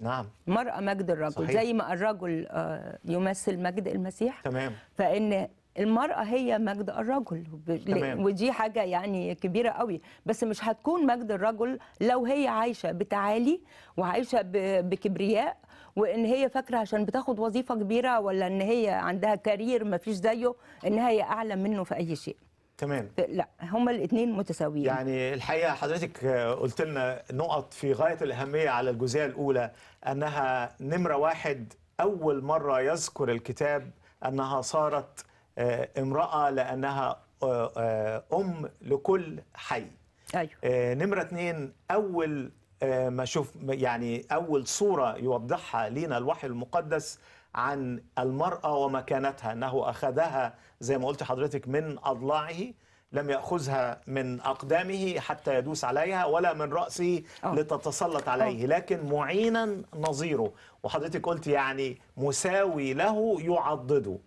نعم المرأة مجد الرجل صحيح. زي ما الرجل آه، يمثل مجد المسيح تمام فإن المرأة هي مجد الرجل تمام. ودي حاجة يعني كبيرة قوي بس مش هتكون مجد الرجل لو هي عايشة بتعالي وعايشة بكبرياء وان هي فاكره عشان بتاخد وظيفه كبيره ولا ان هي عندها كارير ما فيش زيه ان هي اعلى منه في اي شيء تمام لا هما الاثنين متساويين يعني الحقيقه حضرتك قلت لنا نقط في غايه الاهميه على الجزئيه الاولى انها نمره واحد اول مره يذكر الكتاب انها صارت آه، امرأة لأنها آه، آه، أم لكل حي أيوه. نمرة اثنين أول ما شوف يعني أول صورة يوضحها لنا الوحي المقدس عن المرأة ومكانتها أنه أخذها زي ما قلت حضرتك من أضلاعه لم يأخذها من أقدامه حتى يدوس عليها ولا من رأسه لتتسلط عليه لكن معينا نظيره وحضرتك قلت يعني مساوي له يعضده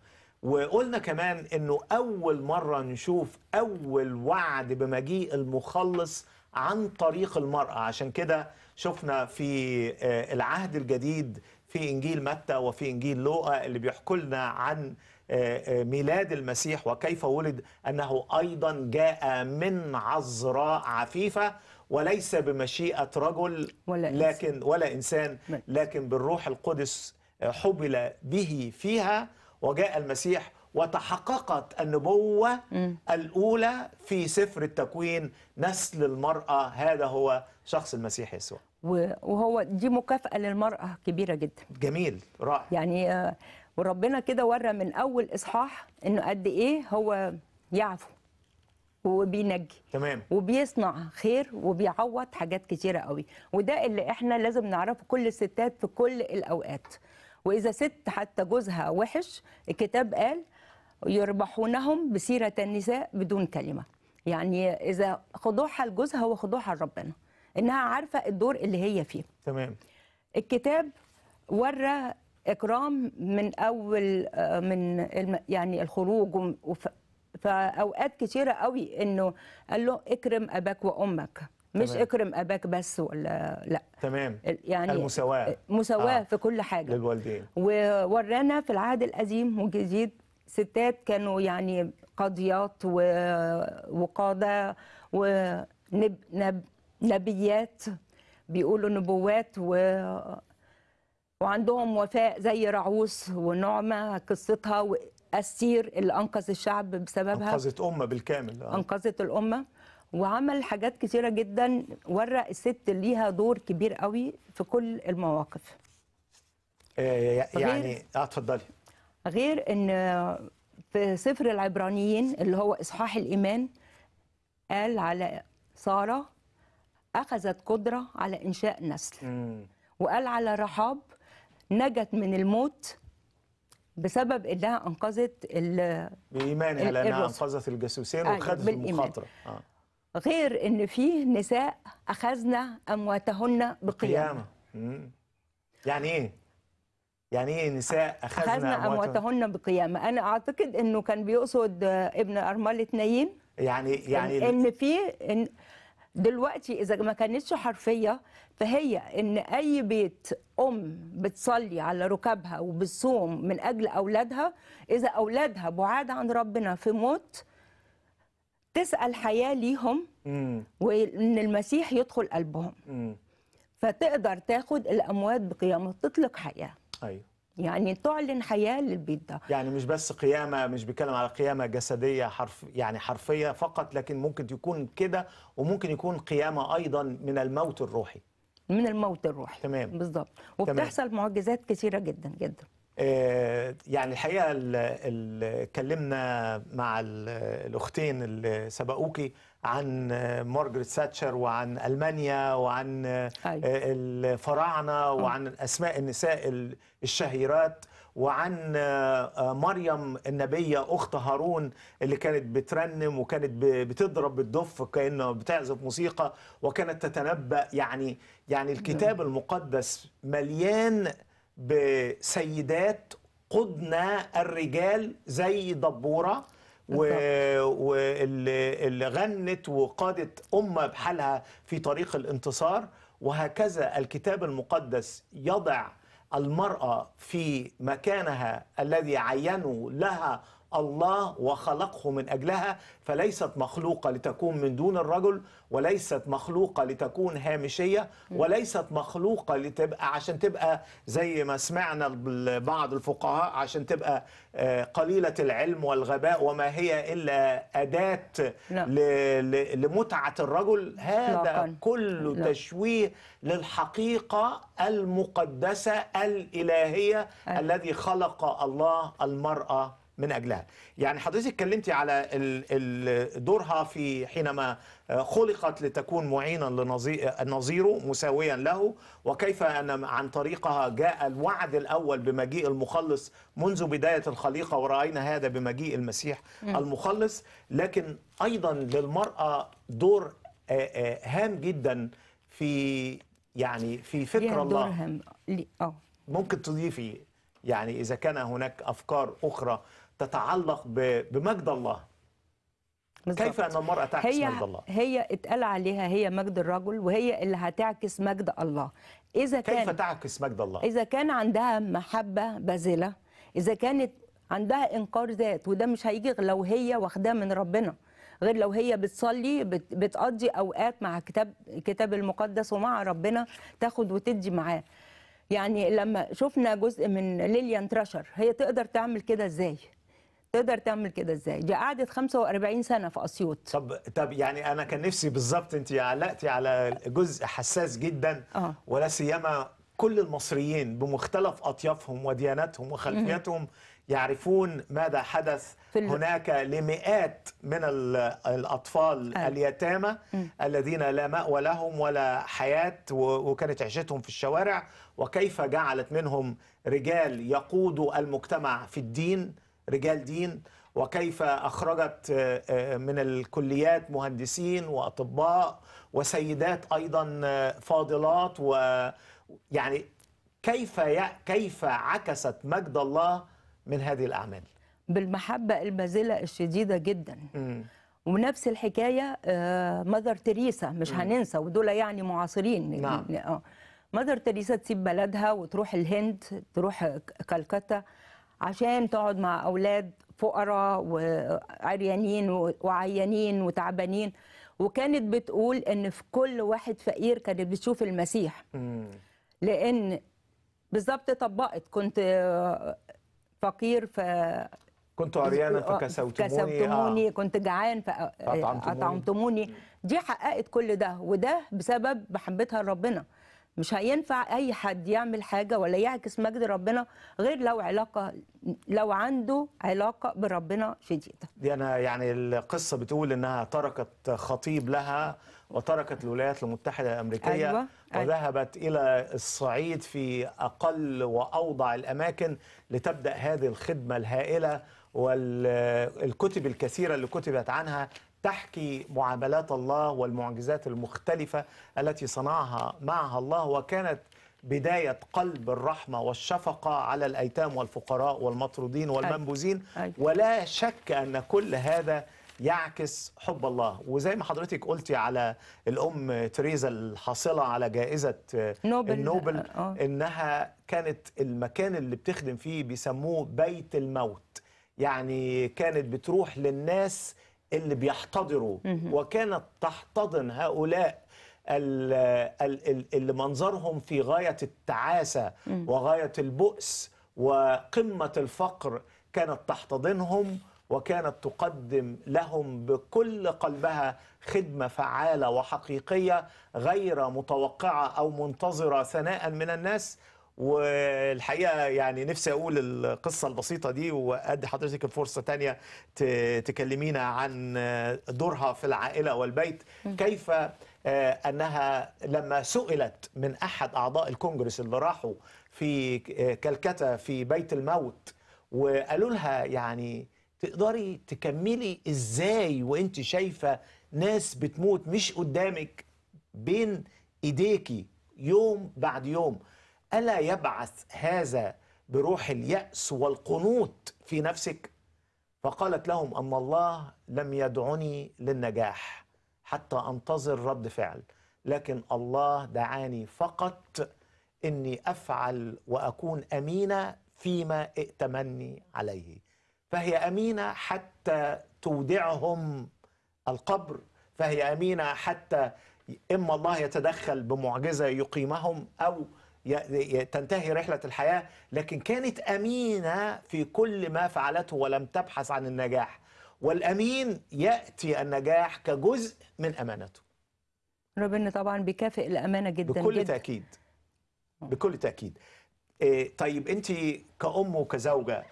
وقلنا كمان انه اول مره نشوف اول وعد بمجيء المخلص عن طريق المراه عشان كده شفنا في آه، العهد الجديد في انجيل متى وفي انجيل لوقا اللي بيحكوا لنا عن آه، آه، ميلاد المسيح وكيف ولد انه ايضا جاء من عذراء عفيفه وليس بمشيئه رجل ولا لكن ولا انسان لكن بالروح القدس حبل به فيها وجاء المسيح وتحققت النبوة الأولى في سفر التكوين نسل المرأة هذا هو شخص المسيح يسوع وهو دي مكافأة للمرأة كبيرة جدا جميل رائع يعني آه، وربنا كده ورى من أول إصحاح إنه قد إيه هو يعفو وبينجي تمام وبيصنع خير وبيعوض حاجات كتيره قوي وده اللي احنا لازم نعرفه كل الستات في كل الاوقات واذا ست حتى جوزها وحش الكتاب قال يربحونهم بسيره النساء بدون كلمه يعني اذا خضوعها لجوزها هو خضوعها لربنا انها عارفه الدور اللي هي فيه تمام الكتاب ورى اكرام من اول آه، من يعني الخروج فاوقات كتيره قوي انه قال له اكرم اباك وامك مش تمام. اكرم اباك بس ولا لا تمام يعني المساواه مساواه آه. في كل حاجه للوالدين وورانا في العهد القديم والجديد ستات كانوا يعني قاضيات وقاده ونب بيقولوا نبوات و وعندهم وفاء زي رعوس ونعمه قصتها واستير اللي انقذ الشعب بسببها انقذت امه بالكامل آه. انقذت الامه وعمل حاجات كتيره جدا ورق الست ليها دور كبير قوي في كل المواقف آه، يعني آه، اتفضلي غير ان في سفر العبرانيين اللي هو اصحاح الايمان قال على ساره اخذت قدره على انشاء نسل وقال على رحاب نجت من الموت بسبب انها انقذت بايمانها لانها انقذت الجاسوسين آه، وخدت المخاطره آه. غير ان فيه نساء اخذنا امواتهن بقيامه قيامة. يعني ايه يعني ايه نساء اخذنا, أخذنا امواتهن بقيامه انا اعتقد انه كان بيقصد ابن ارمله نايين يعني يعني ان في إن دلوقتي اذا ما كانتش حرفيه فهي ان اي بيت ام بتصلي على ركابها وبتصوم من اجل اولادها اذا اولادها بعاد عن ربنا في موت تسال حياه ليهم وان المسيح يدخل قلبهم فتقدر تاخد الاموات بقيامه تطلق حياه ايوه يعني تعلن حياه للبيت ده يعني مش بس قيامه مش بيتكلم على قيامه جسديه حرف يعني حرفيه فقط لكن ممكن يكون كده وممكن يكون قيامه ايضا من الموت الروحي من الموت الروحي تمام بالظبط وبتحصل تمام. معجزات كثيره جدا جدا آه، يعني الحقيقه اتكلمنا مع الاختين اللي سبقوكي عن مارجريت ساتشر وعن المانيا وعن أيوة. آه، الفراعنه آه. وعن اسماء النساء الشهيرات وعن مريم النبية أخت هارون اللي كانت بترنم وكانت بتضرب بالدف كأنه بتعزف موسيقى وكانت تتنبأ يعني يعني الكتاب نعم. المقدس مليان بسيدات قدنا الرجال زي دبوره واللي غنت وقادت امه بحالها في طريق الانتصار وهكذا الكتاب المقدس يضع المراه في مكانها الذي عينه لها الله وخلقه من اجلها فليست مخلوقه لتكون من دون الرجل وليست مخلوقه لتكون هامشيه وليست مخلوقه لتبقى عشان تبقى زي ما سمعنا بعض الفقهاء عشان تبقى آه، قليله العلم والغباء وما هي الا اداه لمتعه الرجل هذا كل تشويه للحقيقه المقدسه الالهيه الذي خلق الله المراه من اجلها يعني حضرتك اتكلمتي على دورها في حينما آه، خلقت لتكون معينا لنظيره آه، مساويا له وكيف ان عن طريقها جاء الوعد الاول بمجيء المخلص منذ بدايه الخليقه وراينا هذا بمجيء المسيح المخلص لكن ايضا للمراه دور آه، هام جدا في يعني في فكر الله ممكن تضيفي يعني إذا كان هناك أفكار أخرى تتعلق بمجد الله بالزبط. كيف ان المراه تعكس هي مجد الله هي اتقال عليها هي مجد الرجل وهي اللي هتعكس مجد الله اذا كيف كان كيف تعكس مجد الله اذا كان عندها محبه باذله اذا كانت عندها انكار ذات وده مش هيجي لو هي واخداه من ربنا غير لو هي بتصلي بتقضي اوقات مع كتاب الكتاب المقدس ومع ربنا تاخد وتدي معاه يعني لما شفنا جزء من ليليان تراشر هي تقدر تعمل كده ازاي تقدر تعمل كده ازاي دي قعدت 45 سنه في اسيوط طب طب يعني انا كان نفسي بالظبط انت علقتي على جزء حساس جدا آه. ولا سيما كل المصريين بمختلف اطيافهم ودياناتهم وخلفياتهم يعرفون ماذا حدث هناك لمئات من الأطفال آه. اليتامى الذين لا مأوى لهم ولا حياة وكانت عيشتهم في الشوارع وكيف جعلت منهم رجال يقودوا المجتمع في الدين رجال دين وكيف أخرجت آه، آه، من الكليات مهندسين وأطباء وسيدات أيضا آه، فاضلات ويعني كيف كيف عكست مجد الله من هذه الأعمال بالمحبة المازلة الشديدة جدا ونفس الحكاية مذر تريسا مش هننسى ودول يعني معاصرين نعم. مذر تريسا تسيب بلدها وتروح الهند تروح كالكتا عشان تقعد مع أولاد فقراء وعريانين وعيانين وتعبانين وكانت بتقول إن في كل واحد فقير كانت بتشوف المسيح لأن بالظبط طبقت كنت فقير ف كنت عريانا فكسوتموني آه. كنت جعان فأطعمتموني. أطعمتموني دي حققت كل ده وده بسبب محبتها لربنا مش هينفع اي حد يعمل حاجه ولا يعكس مجد ربنا غير لو علاقه لو عنده علاقه بربنا شديده. دي انا يعني القصه بتقول انها تركت خطيب لها وتركت الولايات المتحده الامريكيه أيوة. أيوة. وذهبت الى الصعيد في اقل واوضع الاماكن لتبدا هذه الخدمه الهائله والكتب الكثيره اللي كتبت عنها تحكي معاملات الله والمعجزات المختلفة التي صنعها معها الله وكانت بداية قلب الرحمة والشفقة على الأيتام والفقراء والمطرودين أيوة، والمنبوذين أيوة. ولا شك أن كل هذا يعكس حب الله وزي ما حضرتك قلتي على الأم تريزا الحاصلة على جائزة نوبل النوبل آه، آه. إنها كانت المكان اللي بتخدم فيه بيسموه بيت الموت يعني كانت بتروح للناس اللي بيحتضروا وكانت تحتضن هؤلاء اللي منظرهم في غاية التعاسة وغاية البؤس وقمة الفقر كانت تحتضنهم وكانت تقدم لهم بكل قلبها خدمة فعالة وحقيقية غير متوقعة أو منتظرة ثناء من الناس والحقيقه يعني نفسي اقول القصه البسيطه دي وادي حضرتك الفرصه ثانيه تكلمينا عن دورها في العائله والبيت كيف آه، انها لما سئلت من احد اعضاء الكونجرس اللي راحوا في آه، كلكتا في بيت الموت وقالوا لها يعني تقدري تكملي ازاي وانت شايفه ناس بتموت مش قدامك بين ايديكي يوم بعد يوم ألا يبعث هذا بروح اليأس والقنوط في نفسك فقالت لهم أن الله لم يدعني للنجاح حتى أنتظر رد فعل لكن الله دعاني فقط إني أفعل وأكون أمينة فيما ائتمني عليه فهي أمينة حتى تودعهم القبر فهي أمينة حتى إما الله يتدخل بمعجزة يقيمهم أو تنتهي رحلة الحياة لكن كانت أمينة في كل ما فعلته ولم تبحث عن النجاح والأمين يأتي النجاح كجزء من أمانته ربنا طبعا بيكافئ الأمانة جدا بكل جدا. تأكيد بكل تأكيد إيه، طيب أنت كأم وكزوجة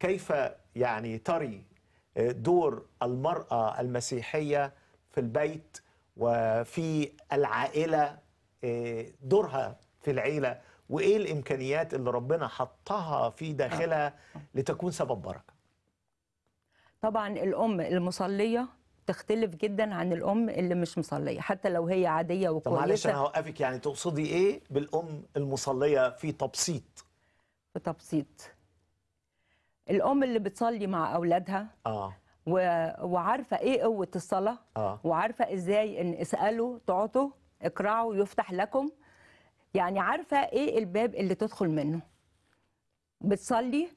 كيف يعني تري إيه، دور المرأة المسيحية في البيت وفي العائلة إيه، دورها في العيله وايه الامكانيات اللي ربنا حطها في داخلها لتكون سبب بركه طبعا الام المصليه تختلف جدا عن الام اللي مش مصليه حتى لو هي عاديه وكويسه طب معلش انا هوقفك يعني تقصدي ايه بالام المصليه في تبسيط في تبسيط الام اللي بتصلي مع اولادها اه و... وعارفه ايه قوه الصلاه آه. وعارفه ازاي ان اسالوا تعطوا اقرعوا يفتح لكم يعني عارفه ايه الباب اللي تدخل منه بتصلي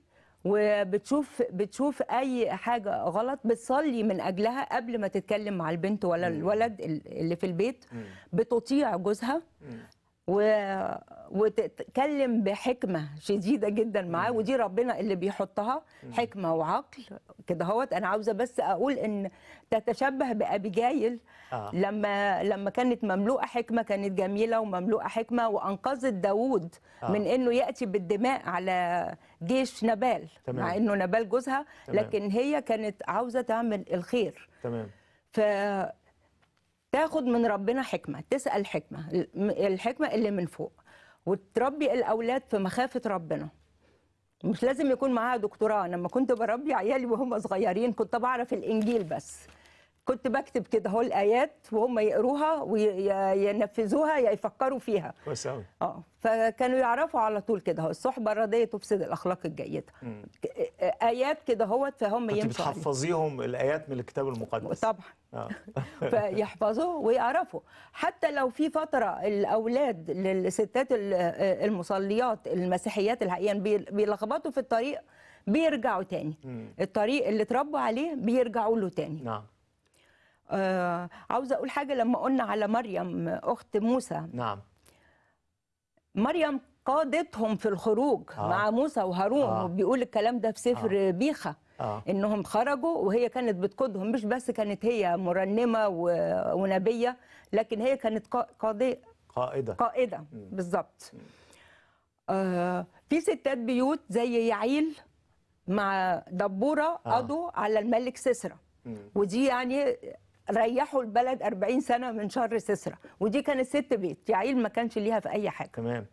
وبتشوف بتشوف اي حاجه غلط بتصلي من اجلها قبل ما تتكلم مع البنت ولا الولد اللي في البيت بتطيع جوزها و... وتتكلم بحكمه شديده جدا معاه ودي ربنا اللي بيحطها حكمه وعقل كده هوت انا عاوزه بس اقول ان تتشبه بابيجايل جايل آه. لما لما كانت مملوءه حكمه كانت جميله ومملوءه حكمه وانقذت داوود آه. من انه ياتي بالدماء على جيش نبال تمام. مع انه نبال جوزها لكن هي كانت عاوزه تعمل الخير تمام تاخد من ربنا حكمه تسال حكمه الحكمه اللي من فوق وتربي الاولاد في مخافه ربنا مش لازم يكون معاها دكتوراه انا لما كنت بربي عيالي وهم صغيرين كنت بعرف الانجيل بس كنت بكتب كده اهو الايات وهم يقروها وينفذوها يفكروا فيها كويس اه فكانوا يعرفوا على طول كده اهو الصحبه الرديه تفسد الاخلاق الجيده مم. آه، ايات كده اهوت فهم يمشوا بتحفظيهم الايات من الكتاب المقدس طبعا آه. فيحفظوه ويعرفوا حتى لو في فتره الاولاد للستات آه، المصليات المسيحيات الحقيقه يعني بيلخبطوا في الطريق بيرجعوا تاني مم. الطريق اللي اتربوا عليه بيرجعوا له تاني نعم آه عاوزه اقول حاجه لما قلنا على مريم اخت موسى نعم مريم قادتهم في الخروج آه. مع موسى وهارون آه. وبيقول الكلام ده في سفر آه. بيخه آه. انهم خرجوا وهي كانت بتقودهم مش بس كانت هي مرنمه و... ونبيه لكن هي كانت قاضيه قائده قائده بالظبط آه في ستات بيوت زي يعيل مع دبوره آه. قضوا على الملك سيسرا ودي يعني ريحوا البلد 40 سنه من شر سيسرا ودي كانت ست بيت يعيل ما كانش ليها في اي حاجه تمام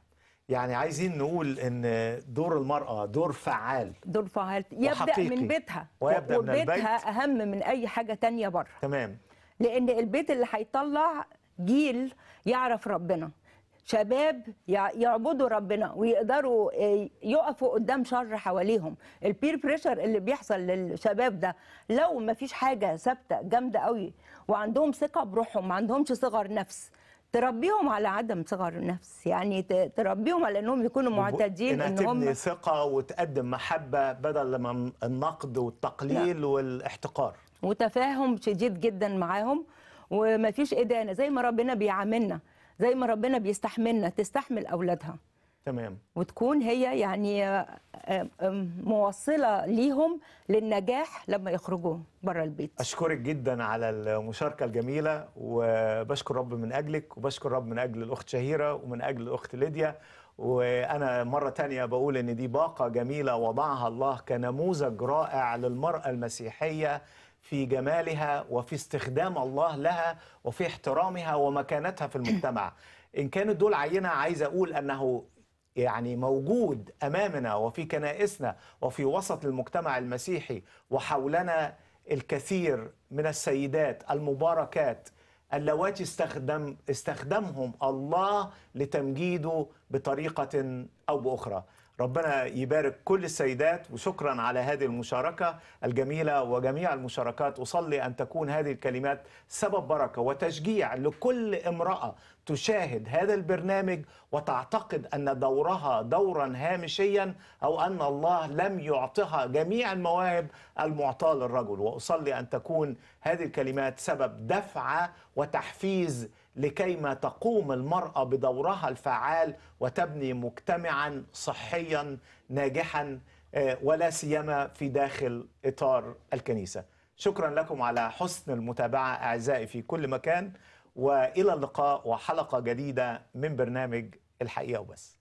يعني عايزين نقول ان دور المراه دور فعال دور فعال يبدا وحقيقي. من بيتها ويبدا من البيت وبيتها اهم من اي حاجه تانية بره تمام لان البيت اللي هيطلع جيل يعرف ربنا شباب يعبدوا ربنا ويقدروا آه، يقفوا قدام شر حواليهم البير بريشر اللي بيحصل للشباب ده لو ما فيش حاجه ثابته جامده قوي وعندهم ثقه بروحهم ما عندهمش صغر نفس تربيهم على عدم صغر النفس يعني تربيهم على انهم يكونوا معتدين ان هم ثقه وتقدم محبه بدل من النقد والتقليل لا. والاحتقار وتفاهم شديد جدا معاهم ومفيش ادانه زي ما ربنا بيعاملنا زي ما ربنا بيستحملنا تستحمل اولادها تمام وتكون هي يعني آه، آه، موصله ليهم للنجاح لما يخرجوا بره البيت اشكرك جدا على المشاركه الجميله وبشكر رب من اجلك وبشكر رب من اجل الاخت شهيره ومن اجل الاخت ليديا وانا مره تانية بقول ان دي باقه جميله وضعها الله كنموذج رائع للمراه المسيحيه في جمالها وفي استخدام الله لها وفي احترامها ومكانتها في المجتمع إن كانت دول عينة عايز أقول أنه يعني موجود أمامنا وفي كنائسنا وفي وسط المجتمع المسيحي وحولنا الكثير من السيدات المباركات اللواتي استخدم استخدمهم الله لتمجيده بطريقة أو بأخرى ربنا يبارك كل السيدات وشكرا على هذه المشاركة الجميلة وجميع المشاركات أصلي أن تكون هذه الكلمات سبب بركة وتشجيع لكل امرأة تشاهد هذا البرنامج وتعتقد أن دورها دورا هامشيا أو أن الله لم يعطها جميع المواهب المعطاة للرجل وأصلي أن تكون هذه الكلمات سبب دفعة وتحفيز لكيما تقوم المرأة بدورها الفعال وتبني مجتمعا صحيا ناجحا آه، ولا سيما في داخل إطار الكنيسة شكرا لكم على حسن المتابعة أعزائي في كل مكان وإلى اللقاء وحلقة جديدة من برنامج الحقيقة وبس